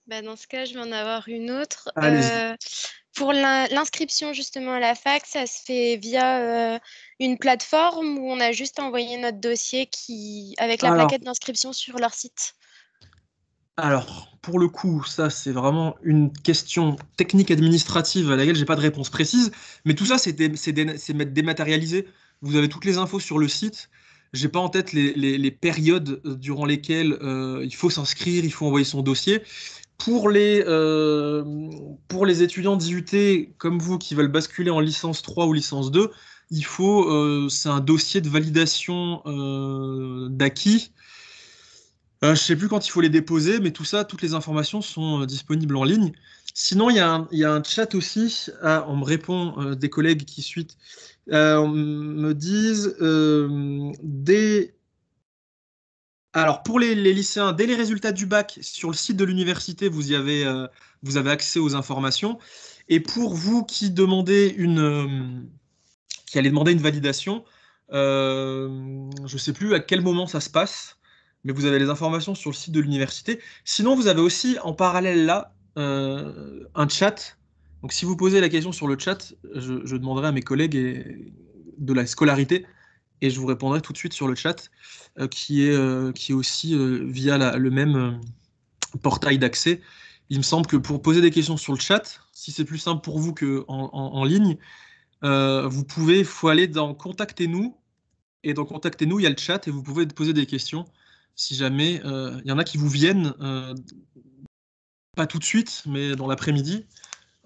Bah, dans ce cas, je vais en avoir une autre. Euh, pour l'inscription justement à la fac, ça se fait via euh, une plateforme où on a juste envoyé notre dossier avec la plaquette d'inscription sur leur site. Alors, pour le coup, ça c'est vraiment une question technique administrative à laquelle je n'ai pas de réponse précise, mais tout ça c'est dématérialisé. Vous avez toutes les infos sur le site. J'ai pas en tête les, périodes euh, durant lesquelles il faut s'inscrire, il faut envoyer son dossier. Pour les, euh, pour les étudiants d'IUT comme vous qui veulent basculer en licence 3 ou licence 2, il faut, euh, c'est un dossier de validation euh, d'acquis. je ne sais plus quand il faut les déposer, mais tout ça, toutes les informations sont disponibles en ligne. Sinon, il y, a un, chat aussi. Ah, on me répond des collègues qui suivent me disent des alors pour les, lycéens, dès les résultats du bac, sur le site de l'université, vous y avez, euh, accès aux informations. Et pour vous qui demandez une, euh, qui allez demander une validation, euh, je ne sais plus à quel moment ça se passe, mais vous avez les informations sur le site de l'université. Sinon, vous avez aussi en parallèle là un chat. Donc si vous posez la question sur le chat, je, demanderai à mes collègues de la scolarité et je vous répondrai tout de suite sur le chat, euh, qui, est, euh, qui est aussi euh, via le même portail d'accès. Il me semble que pour poser des questions sur le chat, si c'est plus simple pour vous qu'en en, ligne, vous pouvez, il faut aller dans Contactez-nous, et dans Contactez-nous, il y a le chat, et vous pouvez poser des questions si jamais il y en a qui vous viennent, pas tout de suite, mais dans l'après-midi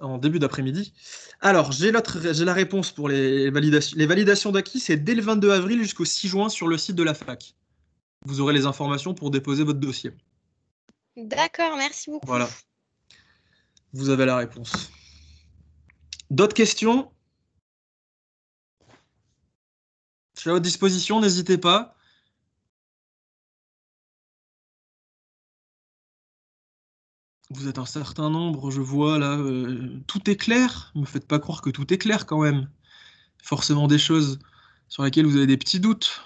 en début d'après-midi. Alors, j'ai la réponse pour les validations. Les validations d'acquis, c'est dès le 22 avril jusqu'au 6 juin sur le site de la fac. Vous aurez les informations pour déposer votre dossier. D'accord, merci beaucoup. Voilà. Vous avez la réponse. D'autres questions Je suis à votre disposition, n'hésitez pas. vous êtes un certain nombre, je vois là, euh, tout est clair. Me faites pas croire que tout est clair quand même. Forcément des choses sur lesquelles vous avez des petits doutes.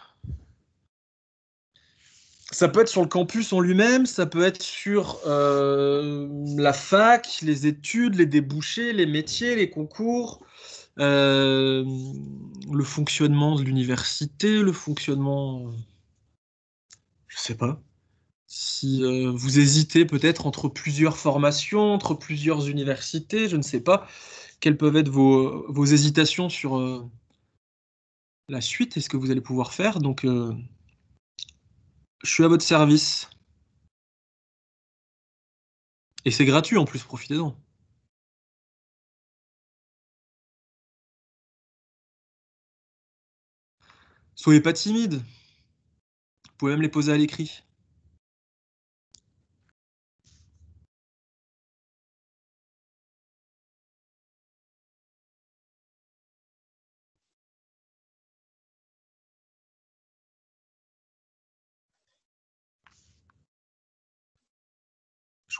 Ça peut être sur le campus en lui-même, ça peut être sur euh, la fac, les études, les débouchés, les métiers, les concours, euh, le fonctionnement de l'université, le fonctionnement, je sais pas, si euh, vous hésitez peut-être entre plusieurs formations, entre plusieurs universités, je ne sais pas, quelles peuvent être vos, hésitations sur euh, la suite et ce que vous allez pouvoir faire. Donc, euh, je suis à votre service. Et c'est gratuit en plus, profitez-en. Soyez pas timide. Vous pouvez même les poser à l'écrit.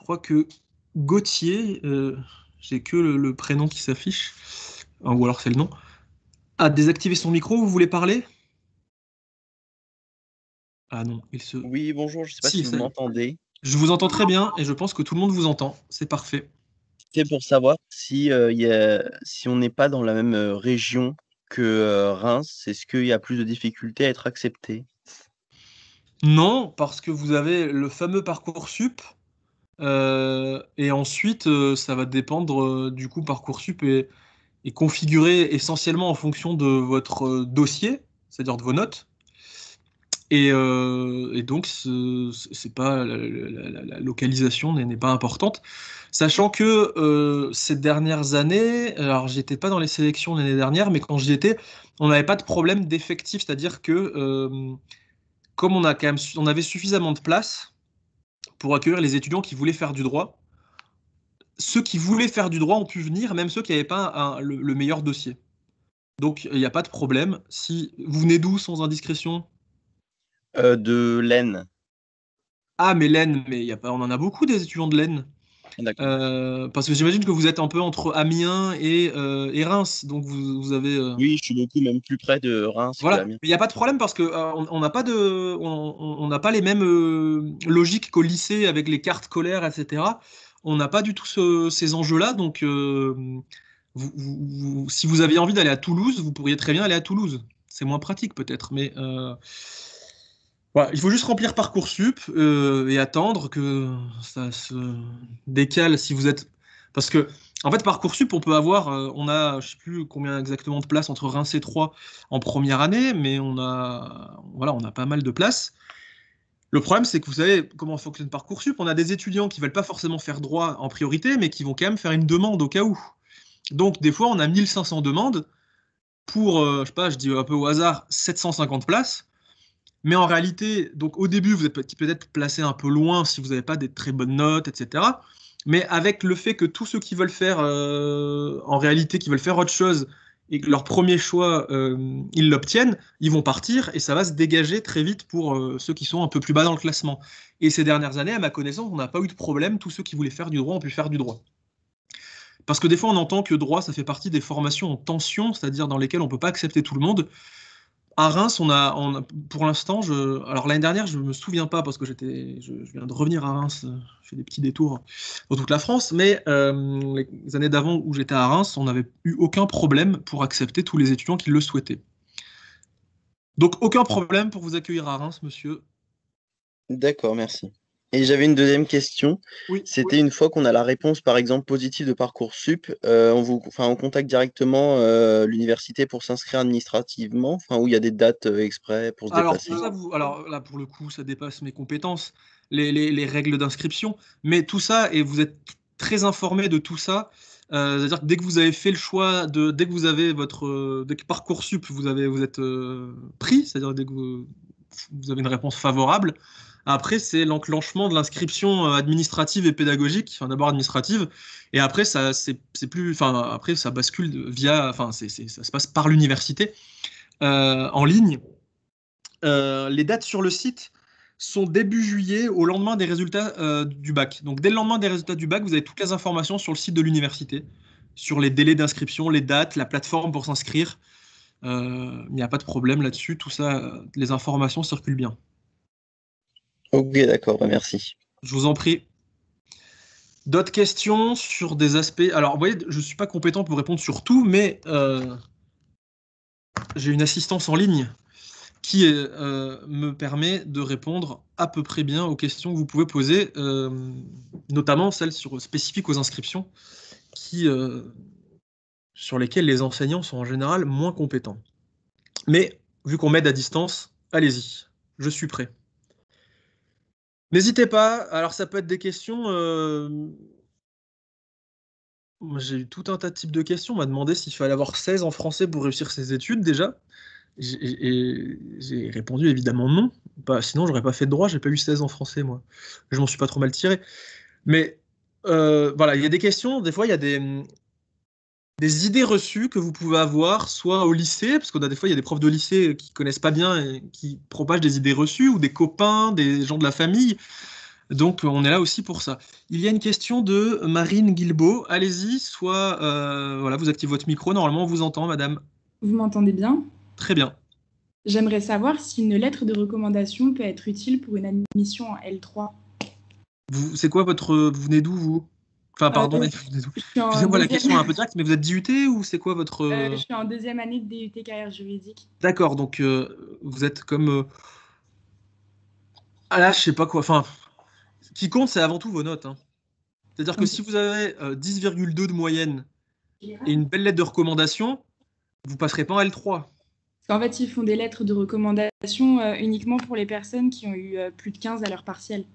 crois que Gauthier, euh, j'ai que le, prénom qui s'affiche, hein, ou alors c'est le nom, a désactivé son micro. Vous voulez parler Ah non, il se. Oui, bonjour, je ne sais pas si, vous m'entendez. Je vous entends très bien et je pense que tout le monde vous entend. C'est parfait. C'est pour savoir si, euh, si on n'est pas dans la même euh, région que Reims, est-ce qu'il y a plus de difficultés à être accepté Non, parce que vous avez le fameux parcours sup euh, et ensuite, euh, ça va dépendre euh, du coup Parcoursup est, configuré essentiellement en fonction de votre dossier, c'est-à-dire de vos notes. Et, donc, c'est pas la, localisation n'est pas importante, sachant que ces dernières années, alors j'étais pas dans les sélections l'année dernière, mais quand j'y étais, on n'avait pas de problème d'effectif, c'est-à-dire que comme on a quand même, on avait suffisamment de place pour accueillir les étudiants qui voulaient faire du droit. Ceux qui voulaient faire du droit ont pu venir, même ceux qui n'avaient pas le, meilleur dossier. Donc il n'y a pas de problème. Si vous venez d'où sans indiscrétion euh, De l'Aisne. Ah mais l'Aisne, mais y a pas, on en a beaucoup des étudiants de l'Aisne. Euh, parce que j'imagine que vous êtes un peu entre Amiens et, euh, Reims, donc vous, avez. Euh oui, je suis beaucoup même plus près de Reims. Voilà. Il n'y a pas de problème parce que on n'a pas de, on n'a pas les mêmes logiques qu'au lycée avec les cartes scolaires, etc. On n'a pas du tout ces enjeux-là, donc si vous aviez envie d'aller à Toulouse, vous pourriez très bien aller à Toulouse. C'est moins pratique peut-être, mais il faut juste remplir Parcoursup euh, et attendre que ça se décale si vous êtes. Parce que, en fait, Parcoursup, on peut avoir. Euh, on a, je sais plus combien exactement de places entre Reims et 3 en première année, mais on a, voilà, on a pas mal de places. Le problème, c'est que vous savez comment fonctionne Parcoursup. On a des étudiants qui ne veulent pas forcément faire droit en priorité, mais qui vont quand même faire une demande au cas où. Donc, des fois, on a 1500 demandes pour, je euh, je sais pas, je dis un peu au hasard, 750 places. Mais en réalité, donc au début, vous êtes peut-être placé un peu loin si vous n'avez pas des très bonnes notes, etc. Mais avec le fait que tous ceux qui veulent faire, euh, en réalité, qui veulent faire autre chose et que leur premier choix, euh, ils l'obtiennent, ils vont partir et ça va se dégager très vite pour euh, ceux qui sont un peu plus bas dans le classement. Et ces dernières années, à ma connaissance, on n'a pas eu de problème. Tous ceux qui voulaient faire du droit ont pu faire du droit. Parce que des fois, on entend que droit, ça fait partie des formations en tension, c'est-à-dire dans lesquelles on ne peut pas accepter tout le monde à Reims, on a, pour l'instant, alors l'année dernière, je me souviens pas parce que j'étais, je, viens de revenir à Reims, euh, je fais des petits détours dans toute la France, mais euh, les années d'avant où j'étais à Reims, on n'avait eu aucun problème pour accepter tous les étudiants qui le souhaitaient. Donc aucun problème pour vous accueillir à Reims, monsieur. D'accord, merci. Et j'avais une deuxième question. C'était une fois qu'on a la réponse, par exemple, positive de Parcoursup, euh, on, vous, on contacte directement euh, l'université pour s'inscrire administrativement, où il y a des dates euh, exprès pour se alors, vous, alors là, pour le coup, ça dépasse mes compétences, les, règles d'inscription. Mais tout ça, et vous êtes très informé de tout ça, C'est-à-dire que dès que vous avez fait le choix, de, dès que vous avez votre Parcoursup, vous, avez, vous êtes pris, c'est-à-dire dès que vous, vous, avez une réponse favorable, après, c'est l'enclenchement de l'inscription euh, administrative et pédagogique, d'abord administrative, et après ça, c'est plus, enfin après ça bascule via, enfin ça se passe par l'université euh, en ligne. Euh, les dates sur le site sont début juillet au lendemain des résultats du bac. Donc dès le lendemain des résultats du bac, vous avez toutes les informations sur le site de l'université, sur les délais d'inscription, les dates, la plateforme pour s'inscrire. Il n'y a pas de problème là-dessus, tout ça, les informations circulent bien. Ok, d'accord, bah, merci. Je vous en prie. D'autres questions sur des aspects. Alors, vous voyez, je ne suis pas compétent pour répondre sur tout, mais euh, j'ai une assistance en ligne qui euh, me permet de répondre à peu près bien aux questions que vous pouvez poser, euh, notamment celles sur, spécifiques aux inscriptions, qui, sur lesquelles les enseignants sont en général moins compétents. Mais vu qu'on m'aide à distance, allez-y, je suis prêt. N'hésitez pas. Alors, ça peut être des questions. Euh, j'ai eu tout un tas de types de questions. On m'a demandé s'il fallait avoir 16 en français pour réussir ses études déjà. J'ai répondu évidemment non. sinon, j'aurais pas fait de droit. J'ai pas eu 16 en français, moi. Je m'en suis pas trop mal tiré. Mais euh, voilà, il y a des questions. Des fois, il y a des des idées reçues que vous pouvez avoir, soit au lycée, parce qu'on a des fois, il y a des profs de lycée qui connaissent pas bien et qui propagent des idées reçues, ou des copains, des gens de la famille. Donc, on est là aussi pour ça. Il y a une question de Marine Guilbeault. Allez-y, soit euh, voilà, vous activez votre micro. Normalement, on vous entend, madame. Vous m'entendez bien Très bien. J'aimerais savoir si une lettre de recommandation peut être utile pour une admission en L3. C'est quoi votre. Vous venez d'où, vous Enfin, pardon, Excusez-moi, la question est un peu directe, mais vous êtes DUT ou c'est quoi votre. Euh, euh je suis en deuxième année de DUT carrière juridique. D'accord, donc euh, vous êtes comme. Ah là, je sais pas quoi. Enfin, ce qui compte, c'est avant tout vos notes. Hein. C'est-à-dire que si vous avez 10,2 de moyenne et une belle lettre de recommandation, vous passerez pas en L3. En fait, ils font des lettres de recommandation uniquement pour les personnes qui ont eu plus de 15 à leur partiel.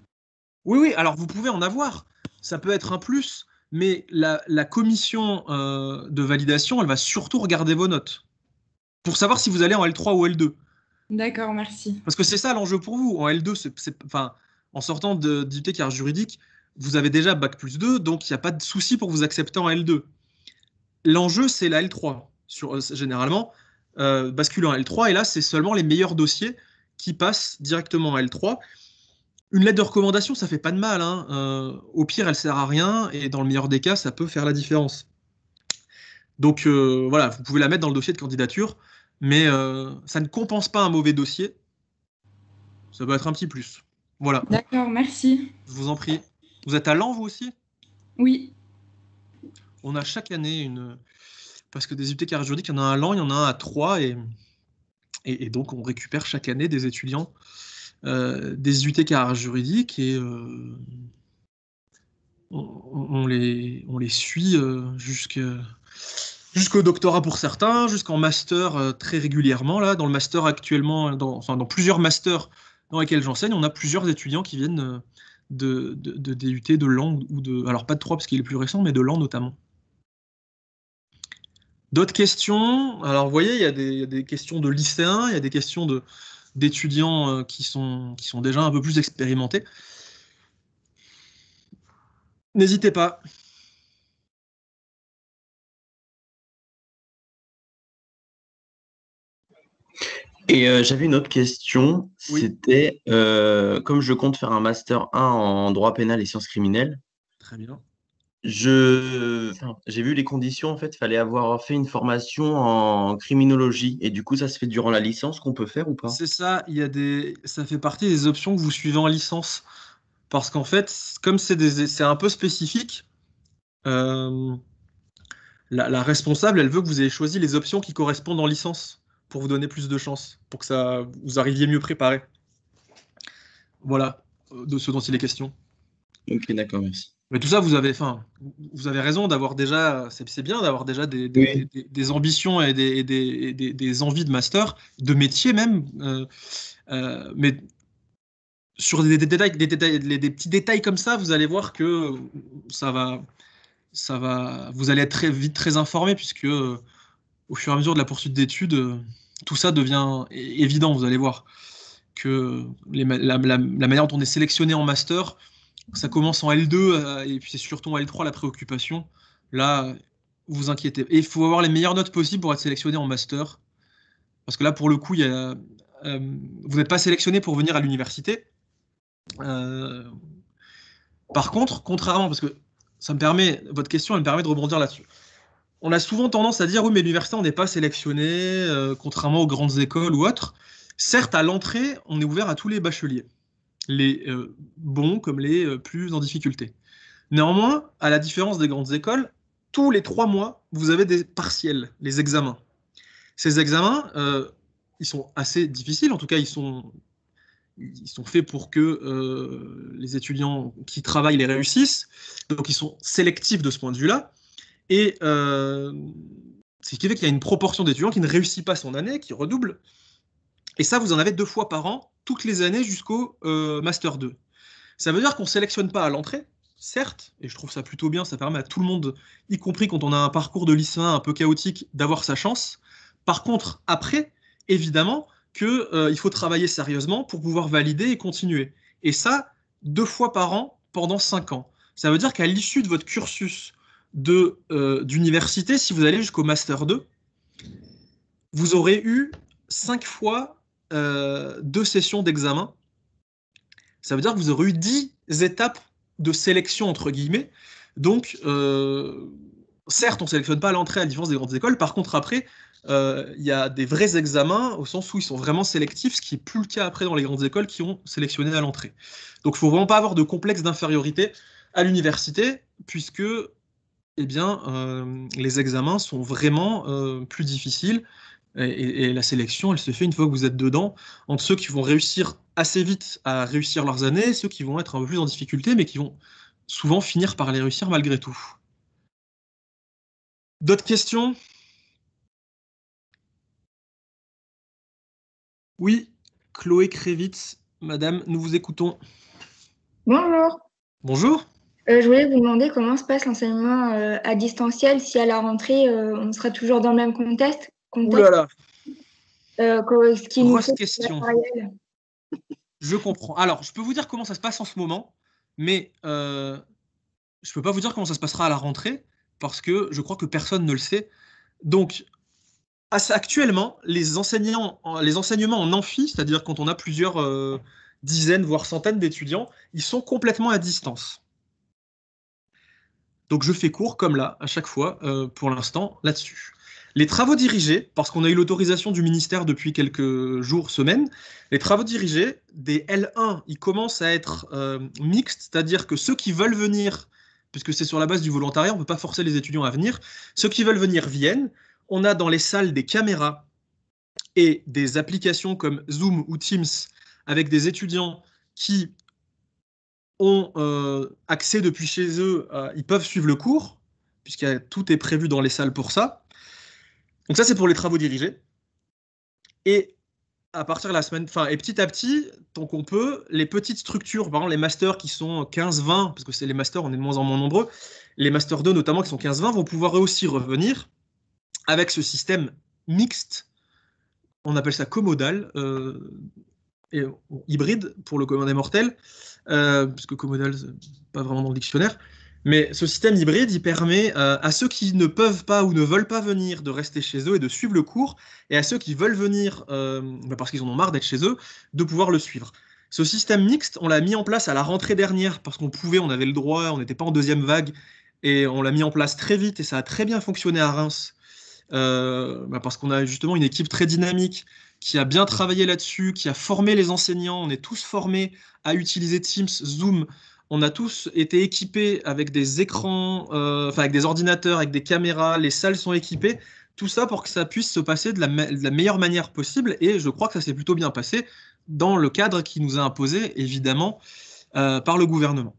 Oui, oui, alors vous pouvez en avoir ça peut être un plus, mais la, commission euh, de validation, elle va surtout regarder vos notes pour savoir si vous allez en L3 ou L2. D'accord, merci. Parce que c'est ça l'enjeu pour vous. En L2, en sortant de, du car juridique, vous avez déjà Bac plus 2, donc il n'y a pas de souci pour vous accepter en L2. L'enjeu, c'est la L3, sur, euh, généralement, euh, en L3, et là, c'est seulement les meilleurs dossiers qui passent directement en L3. Une lettre de recommandation, ça fait pas de mal. Hein. Euh, au pire, elle sert à rien et dans le meilleur des cas, ça peut faire la différence. Donc euh, voilà, vous pouvez la mettre dans le dossier de candidature, mais euh, ça ne compense pas un mauvais dossier. Ça peut être un petit plus. Voilà. D'accord, merci. Je vous en prie. Vous êtes à Lan, vous aussi Oui. On a chaque année une. Parce que des UTCR juridiques, il y en a un à Lan, il y en a un à trois, et, et donc on récupère chaque année des étudiants euh, des UT car juridiques et euh, on les, on les suit euh, jusqu'au doctorat pour certains, jusqu'en master très régulièrement. Là, dans le master actuellement, dans, plusieurs masters dans lesquels j'enseigne, on a plusieurs étudiants qui viennent de, de, DUT, de langue, ou de. Alors, pas de trois parce qu'il est plus récent, mais de langue notamment. D'autres questions Alors, vous voyez, y, il y, a des questions de lycéens, il y a des questions de, d'étudiants euh, qui, sont, qui sont déjà un peu plus expérimentés. N'hésitez pas. Et euh, j'avais une autre question, c'était euh, comme je compte faire un master 1 en droit pénal et sciences criminelles. Très bien. Je, j'ai vu les conditions. En fait, il fallait avoir fait une formation en criminologie. Et du coup, ça se fait durant la licence qu'on peut faire ou pas C'est ça. Il y a des, ça fait partie des options que vous suivez en licence. Parce qu'en fait, comme c'est c'est un peu spécifique, euh, la, responsable, elle veut que vous ayez choisi les options qui correspondent en licence pour vous donner plus de chances, pour que ça vous arriviez mieux préparé. Voilà euh, de ce dont il est question. Ok, d'accord, merci. Mais tout ça, vous avez, vous avez raison d'avoir déjà, c'est bien d'avoir déjà des, ambitions et des, envies de master, de métier même. Euh, euh, mais sur des détails, petits détails comme ça, vous allez voir que ça va, ça va, vous allez être très vite très informé puisque euh, au fur et à mesure de la poursuite d'études, tout ça devient évident. Vous allez voir que la, manière dont on est sélectionné en master ça commence en L2 euh, et puis c'est surtout en L3 la préoccupation. Là, vous inquiétez. Et il faut avoir les meilleures notes possibles pour être sélectionné en master. Parce que là, pour le coup, euh, vous n'êtes pas sélectionné pour venir à l'université. Euh, par contre, contrairement, parce que ça me permet, votre question, elle me permet de rebondir là-dessus. On a souvent tendance à dire oui, mais l'université, on n'est pas sélectionné, contrairement aux grandes écoles ou autres. Certes, à l'entrée, on est ouvert à tous les bacheliers les euh, bons comme les euh, plus en difficulté. Néanmoins, à la différence des grandes écoles, tous les trois mois, vous avez des partiels, les examens. Ces examens, euh, ils sont assez difficiles, en tout cas, ils sont, ils sont faits pour que les étudiants qui travaillent les réussissent, donc ils sont sélectifs de ce point de vue-là. Et ce qui fait qu'il y a une proportion d'étudiants qui ne réussit pas son année, qui redouble. Et ça, vous en avez deux fois par an toutes les années jusqu'au euh, Master 2. Ça veut dire qu'on ne sélectionne pas à l'entrée, certes, et je trouve ça plutôt bien, ça permet à tout le monde, y compris quand on a un parcours de lycée un peu chaotique, d'avoir sa chance. Par contre, après, évidemment, qu'il euh, faut travailler sérieusement pour pouvoir valider et continuer. Et ça, deux fois par an pendant cinq ans. Ça veut dire qu'à l'issue de votre cursus euh, d'université, si vous allez jusqu'au Master 2, vous aurez eu cinq fois euh, deux sessions d'examen, ça veut dire que vous aurez eu dix étapes de sélection, entre guillemets. Donc, euh, certes, on ne sélectionne pas à l'entrée à la différence des grandes écoles. Par contre, après, euh, il y a des vrais examens au sens où ils sont vraiment sélectifs, ce qui n'est plus le cas après dans les grandes écoles qui ont sélectionné à l'entrée. Donc, il ne faut vraiment pas avoir de complexe d'infériorité à l'université, puisque eh bien, les examens sont vraiment plus difficiles et, la sélection, elle se fait une fois que vous êtes dedans, entre ceux qui vont réussir assez vite à réussir leurs années, ceux qui vont être un peu plus en difficulté, mais qui vont souvent finir par les réussir malgré tout. D'autres questions Oui, Chloé Krevitz, madame, nous vous écoutons. Bonjour. Bonjour. Euh, je voulais vous demander comment se passe l'enseignement euh, à distanciel, si à la rentrée, euh, on sera toujours dans le même contexte, euh, Grosse question. Je comprends. Alors, je peux vous dire comment ça se passe en ce moment, mais euh, je peux pas vous dire comment ça se passera à la rentrée, parce que je crois que personne ne le sait. Donc, actuellement, les, enseignants, les enseignements en amphi, c'est-à-dire quand on a plusieurs euh, dizaines, voire centaines d'étudiants, ils sont complètement à distance. Donc, je fais cours comme là, à chaque fois, pour l'instant, là-dessus. Les travaux dirigés, parce qu'on a eu l'autorisation du ministère depuis quelques jours, semaines, les travaux dirigés des L1, ils commencent à être euh, mixtes, c'est-à-dire que ceux qui veulent venir, puisque c'est sur la base du volontariat, on ne peut pas forcer les étudiants à venir, ceux qui veulent venir viennent. On a dans les salles des caméras et des applications comme Zoom ou Teams avec des étudiants qui ont euh, accès depuis chez eux, euh, ils peuvent suivre le cours, puisque tout est prévu dans les salles pour ça. Donc ça, c'est pour les travaux dirigés. Et à partir de la semaine, enfin et petit à petit, tant qu'on peut, les petites structures, par exemple les masters qui sont 15-20, parce que c'est les masters, on est de moins en moins nombreux, les masters 2 notamment qui sont 15-20 vont pouvoir aussi revenir avec ce système mixte, on appelle ça comodal, euh, et, hybride pour le commun des mortels, euh, parce que comodal, pas vraiment dans le dictionnaire, mais ce système hybride, il permet euh, à ceux qui ne peuvent pas ou ne veulent pas venir de rester chez eux et de suivre le cours, et à ceux qui veulent venir euh, bah, parce qu'ils en ont marre d'être chez eux, de pouvoir le suivre. Ce système mixte, on l'a mis en place à la rentrée dernière parce qu'on pouvait, on avait le droit, on n'était pas en deuxième vague, et on l'a mis en place très vite et ça a très bien fonctionné à Reims euh, bah, parce qu'on a justement une équipe très dynamique qui a bien travaillé là-dessus, qui a formé les enseignants. On est tous formés à utiliser Teams, Zoom, on a tous été équipés avec des écrans, euh, enfin avec des ordinateurs, avec des caméras, les salles sont équipées. Tout ça pour que ça puisse se passer de la, meilleure manière possible. Et je crois que ça s'est plutôt bien passé dans le cadre qui nous a imposé, évidemment, euh, par le gouvernement.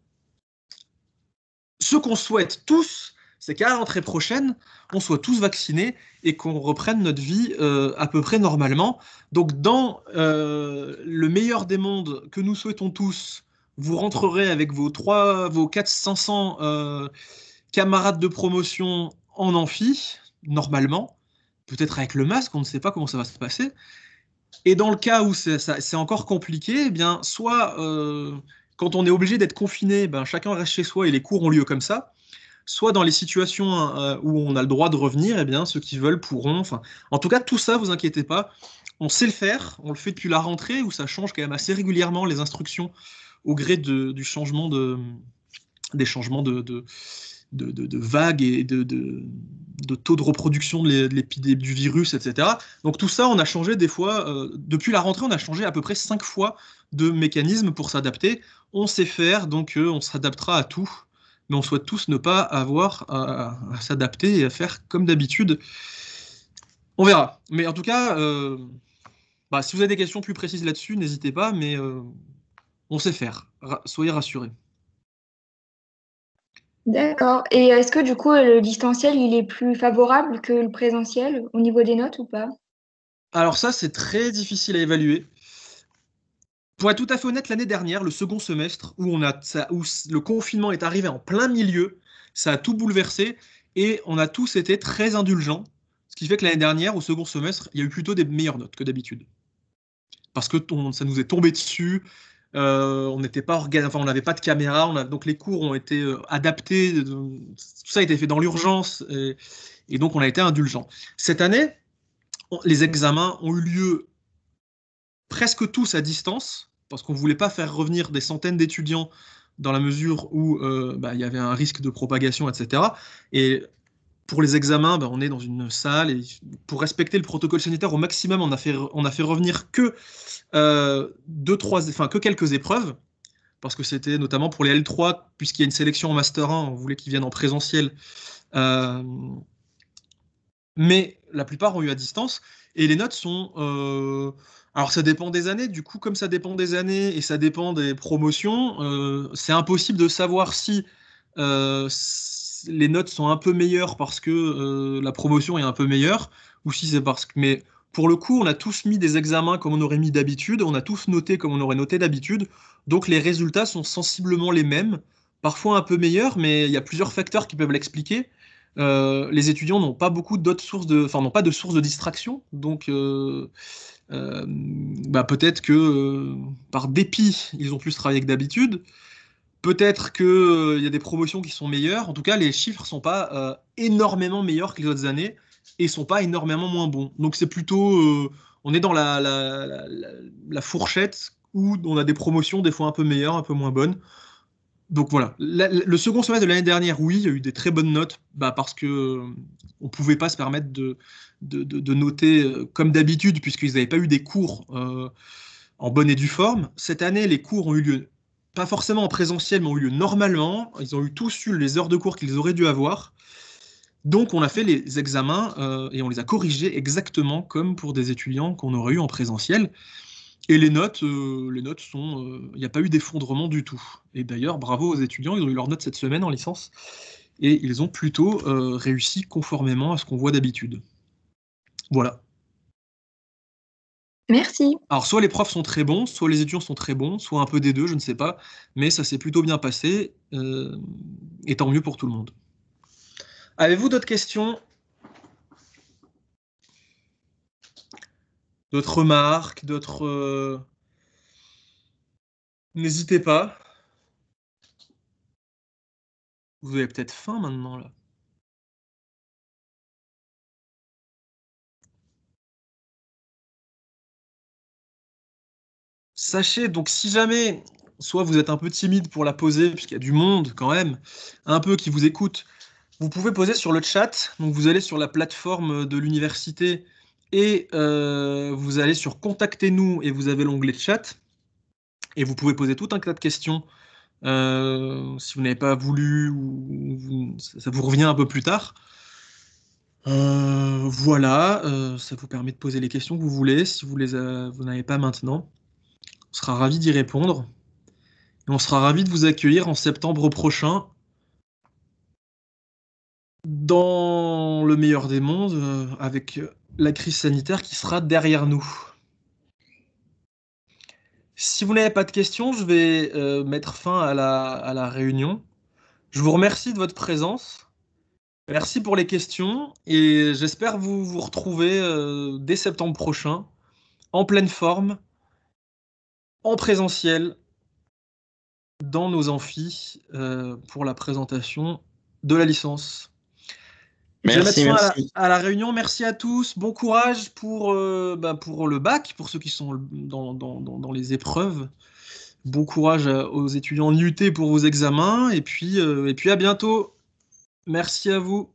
Ce qu'on souhaite tous, c'est qu'à l'entrée prochaine, on soit tous vaccinés et qu'on reprenne notre vie euh, à peu près normalement. Donc, dans le meilleur des mondes que nous souhaitons tous, vous rentrerez avec vos trois, vos 400-500 euh, camarades de promotion en amphi, normalement, peut-être avec le masque, on ne sait pas comment ça va se passer. Et dans le cas où c'est encore compliqué, eh bien, soit euh, quand on est obligé d'être confiné, ben, chacun reste chez soi et les cours ont lieu comme ça. Soit dans les situations euh, où on a le droit de revenir, eh bien, ceux qui veulent pourront. en tout cas, tout ça, vous inquiétez pas, on sait le faire. On le fait depuis la rentrée où ça change quand même assez régulièrement les instructions au gré du changement de, des changements de, vagues et de, taux de reproduction de l'épidémie du virus, etc. Donc tout ça, on a changé des fois, euh, depuis la rentrée, on a changé à peu près cinq fois de mécanismes pour s'adapter. On sait faire, donc euh, on s'adaptera à tout, mais on souhaite tous ne pas avoir à, s'adapter et à faire comme d'habitude. On verra. Mais en tout cas, euh, bah, si vous avez des questions plus précises là-dessus, n'hésitez pas, mais on sait faire. Soyez rassurés. D'accord. Et est-ce que du coup, euh, le distanciel, il est plus favorable que le présentiel au niveau des notes ou pas Alors ça, c'est très difficile à évaluer. Pour être tout à fait honnête, l'année dernière, le second semestre, où, on a, le confinement est arrivé en plein milieu, ça a tout bouleversé et on a tous été très indulgents. Ce qui fait que l'année dernière, au second semestre, il y a eu plutôt des meilleures notes que d'habitude. Parce que ça nous est tombé dessus, euh, on n'était pas on n'avait pas de caméra. Donc les cours ont été euh, adaptés. Euh, tout ça a été fait dans l'urgence. Et... donc on a été indulgent. Cette année, les examens ont eu lieu presque tous à distance parce qu'on ne voulait pas faire revenir des centaines d'étudiants dans la mesure où bah, il y avait un risque de propagation, etc pour les examens, ben, on est dans une salle et pour respecter le protocole sanitaire au maximum, on a fait, on a fait revenir que, euh, deux, trois, enfin, que quelques épreuves, parce que c'était notamment pour les L3, puisqu'il y a une sélection en Master 1, on voulait qu'ils viennent en présentiel. Euh, mais la plupart ont eu à distance et les notes sont. Euh, alors ça dépend des années, du coup, comme ça dépend des années et ça dépend des promotions, c'est impossible de savoir si les notes sont un peu meilleures parce que euh, la promotion est un peu meilleure, ou si c'est parce que. Mais pour le coup, on a tous mis des examens comme on aurait mis d'habitude, on a tous noté comme on aurait noté d'habitude, donc les résultats sont sensiblement les mêmes, parfois un peu meilleurs, mais il y a plusieurs facteurs qui peuvent l'expliquer. Euh, les étudiants n'ont pas beaucoup d'autres sources de, enfin pas de sources de distraction, donc euh, bah, peut-être que par dépit ils ont plus travaillé que d'habitude. Peut-être qu'il euh, y a des promotions qui sont meilleures. En tout cas, les chiffres ne sont pas euh, énormément meilleurs que les autres années et ne sont pas énormément moins bons. Donc, c'est plutôt. Euh, on est dans la, fourchette où on a des promotions des fois un peu meilleures, un peu moins bonnes. Donc voilà. le second semestre de l'année dernière, oui, il y a eu des très bonnes notes bah, parce qu'on on ne pouvait pas se permettre de noter comme d'habitude puisqu'ils n'avaient pas eu des cours en bonne et due forme. Cette année, les cours ont eu lieu pas forcément en présentiel, mais ont eu lieu normalement. Ils ont eu tous eu les heures de cours qu'ils auraient dû avoir. Donc, on a fait les examens euh, et on les a corrigés exactement comme pour des étudiants qu'on aurait eu en présentiel. Et les notes, euh, les notes sont, euh, il n'y a pas eu d'effondrement du tout. Et d'ailleurs, bravo aux étudiants, ils ont eu leurs notes cette semaine en licence et ils ont plutôt réussi conformément à ce qu'on voit d'habitude. Voilà. Merci. Alors, soit les profs sont très bons, soit les étudiants sont très bons, soit un peu des deux, je ne sais pas, mais ça s'est plutôt bien passé, euh, et tant mieux pour tout le monde. Avez-vous d'autres questions D'autres remarques D'autres... Euh, n'hésitez pas. Vous avez peut-être faim maintenant, là. Sachez donc si jamais, soit vous êtes un peu timide pour la poser, puisqu'il y a du monde quand même, un peu qui vous écoute, vous pouvez poser sur le chat. Donc vous allez sur la plateforme de l'université et euh, vous allez sur Contactez-nous et vous avez l'onglet chat. Et vous pouvez poser tout un tas de questions. Euh, si vous n'avez pas voulu, ou, ça vous revient un peu plus tard. Euh, voilà, ça vous permet de poser les questions que vous voulez si vous les vous n'avez pas maintenant. On sera ravi d'y répondre. Et on sera ravi de vous accueillir en septembre prochain dans le meilleur des mondes euh, avec euh, la crise sanitaire qui sera derrière nous. Si vous n'avez pas de questions, je vais euh, mettre fin à la, réunion. Je vous remercie de votre présence. Merci pour les questions et j'espère vous vous retrouver dès septembre prochain en pleine forme en présentiel dans nos amphis euh, pour la présentation de la licence. Merci, À, la, réunion, merci à tous. Bon courage pour, euh, bah, pour le bac, pour ceux qui sont dans, les épreuves. Bon courage euh, aux étudiants en UT pour vos examens. Et puis, et puis à bientôt. Merci à vous.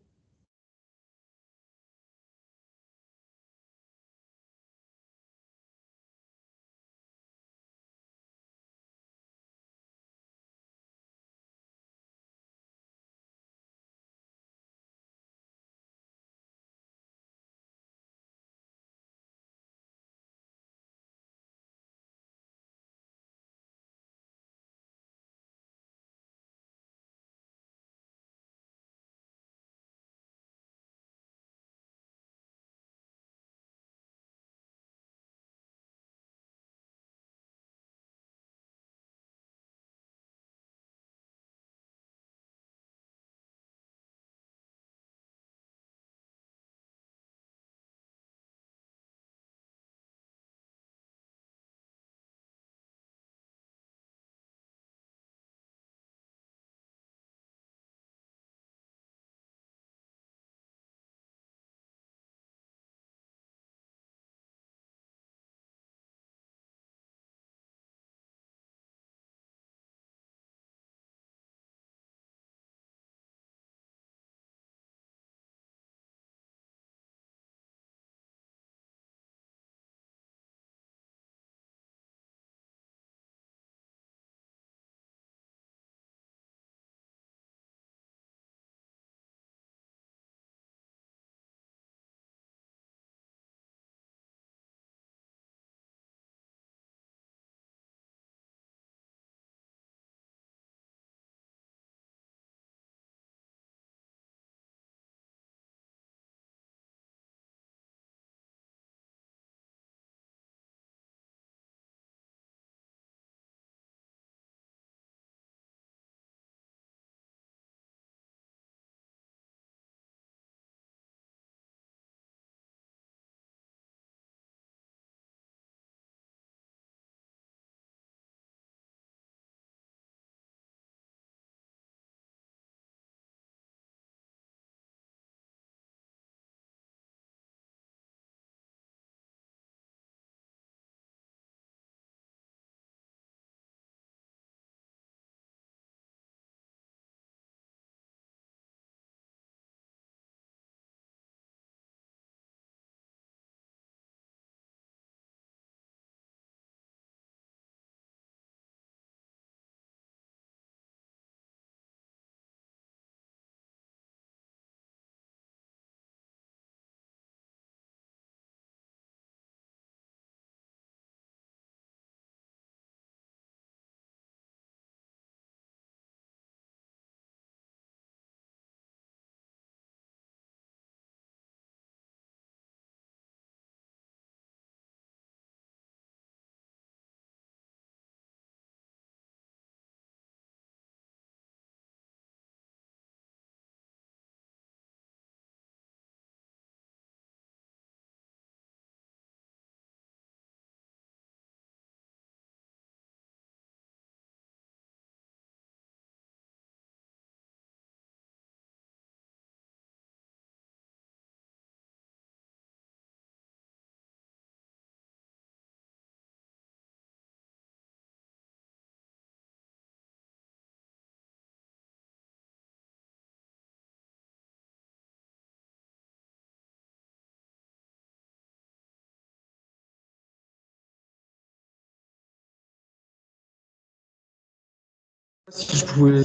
si je pouvais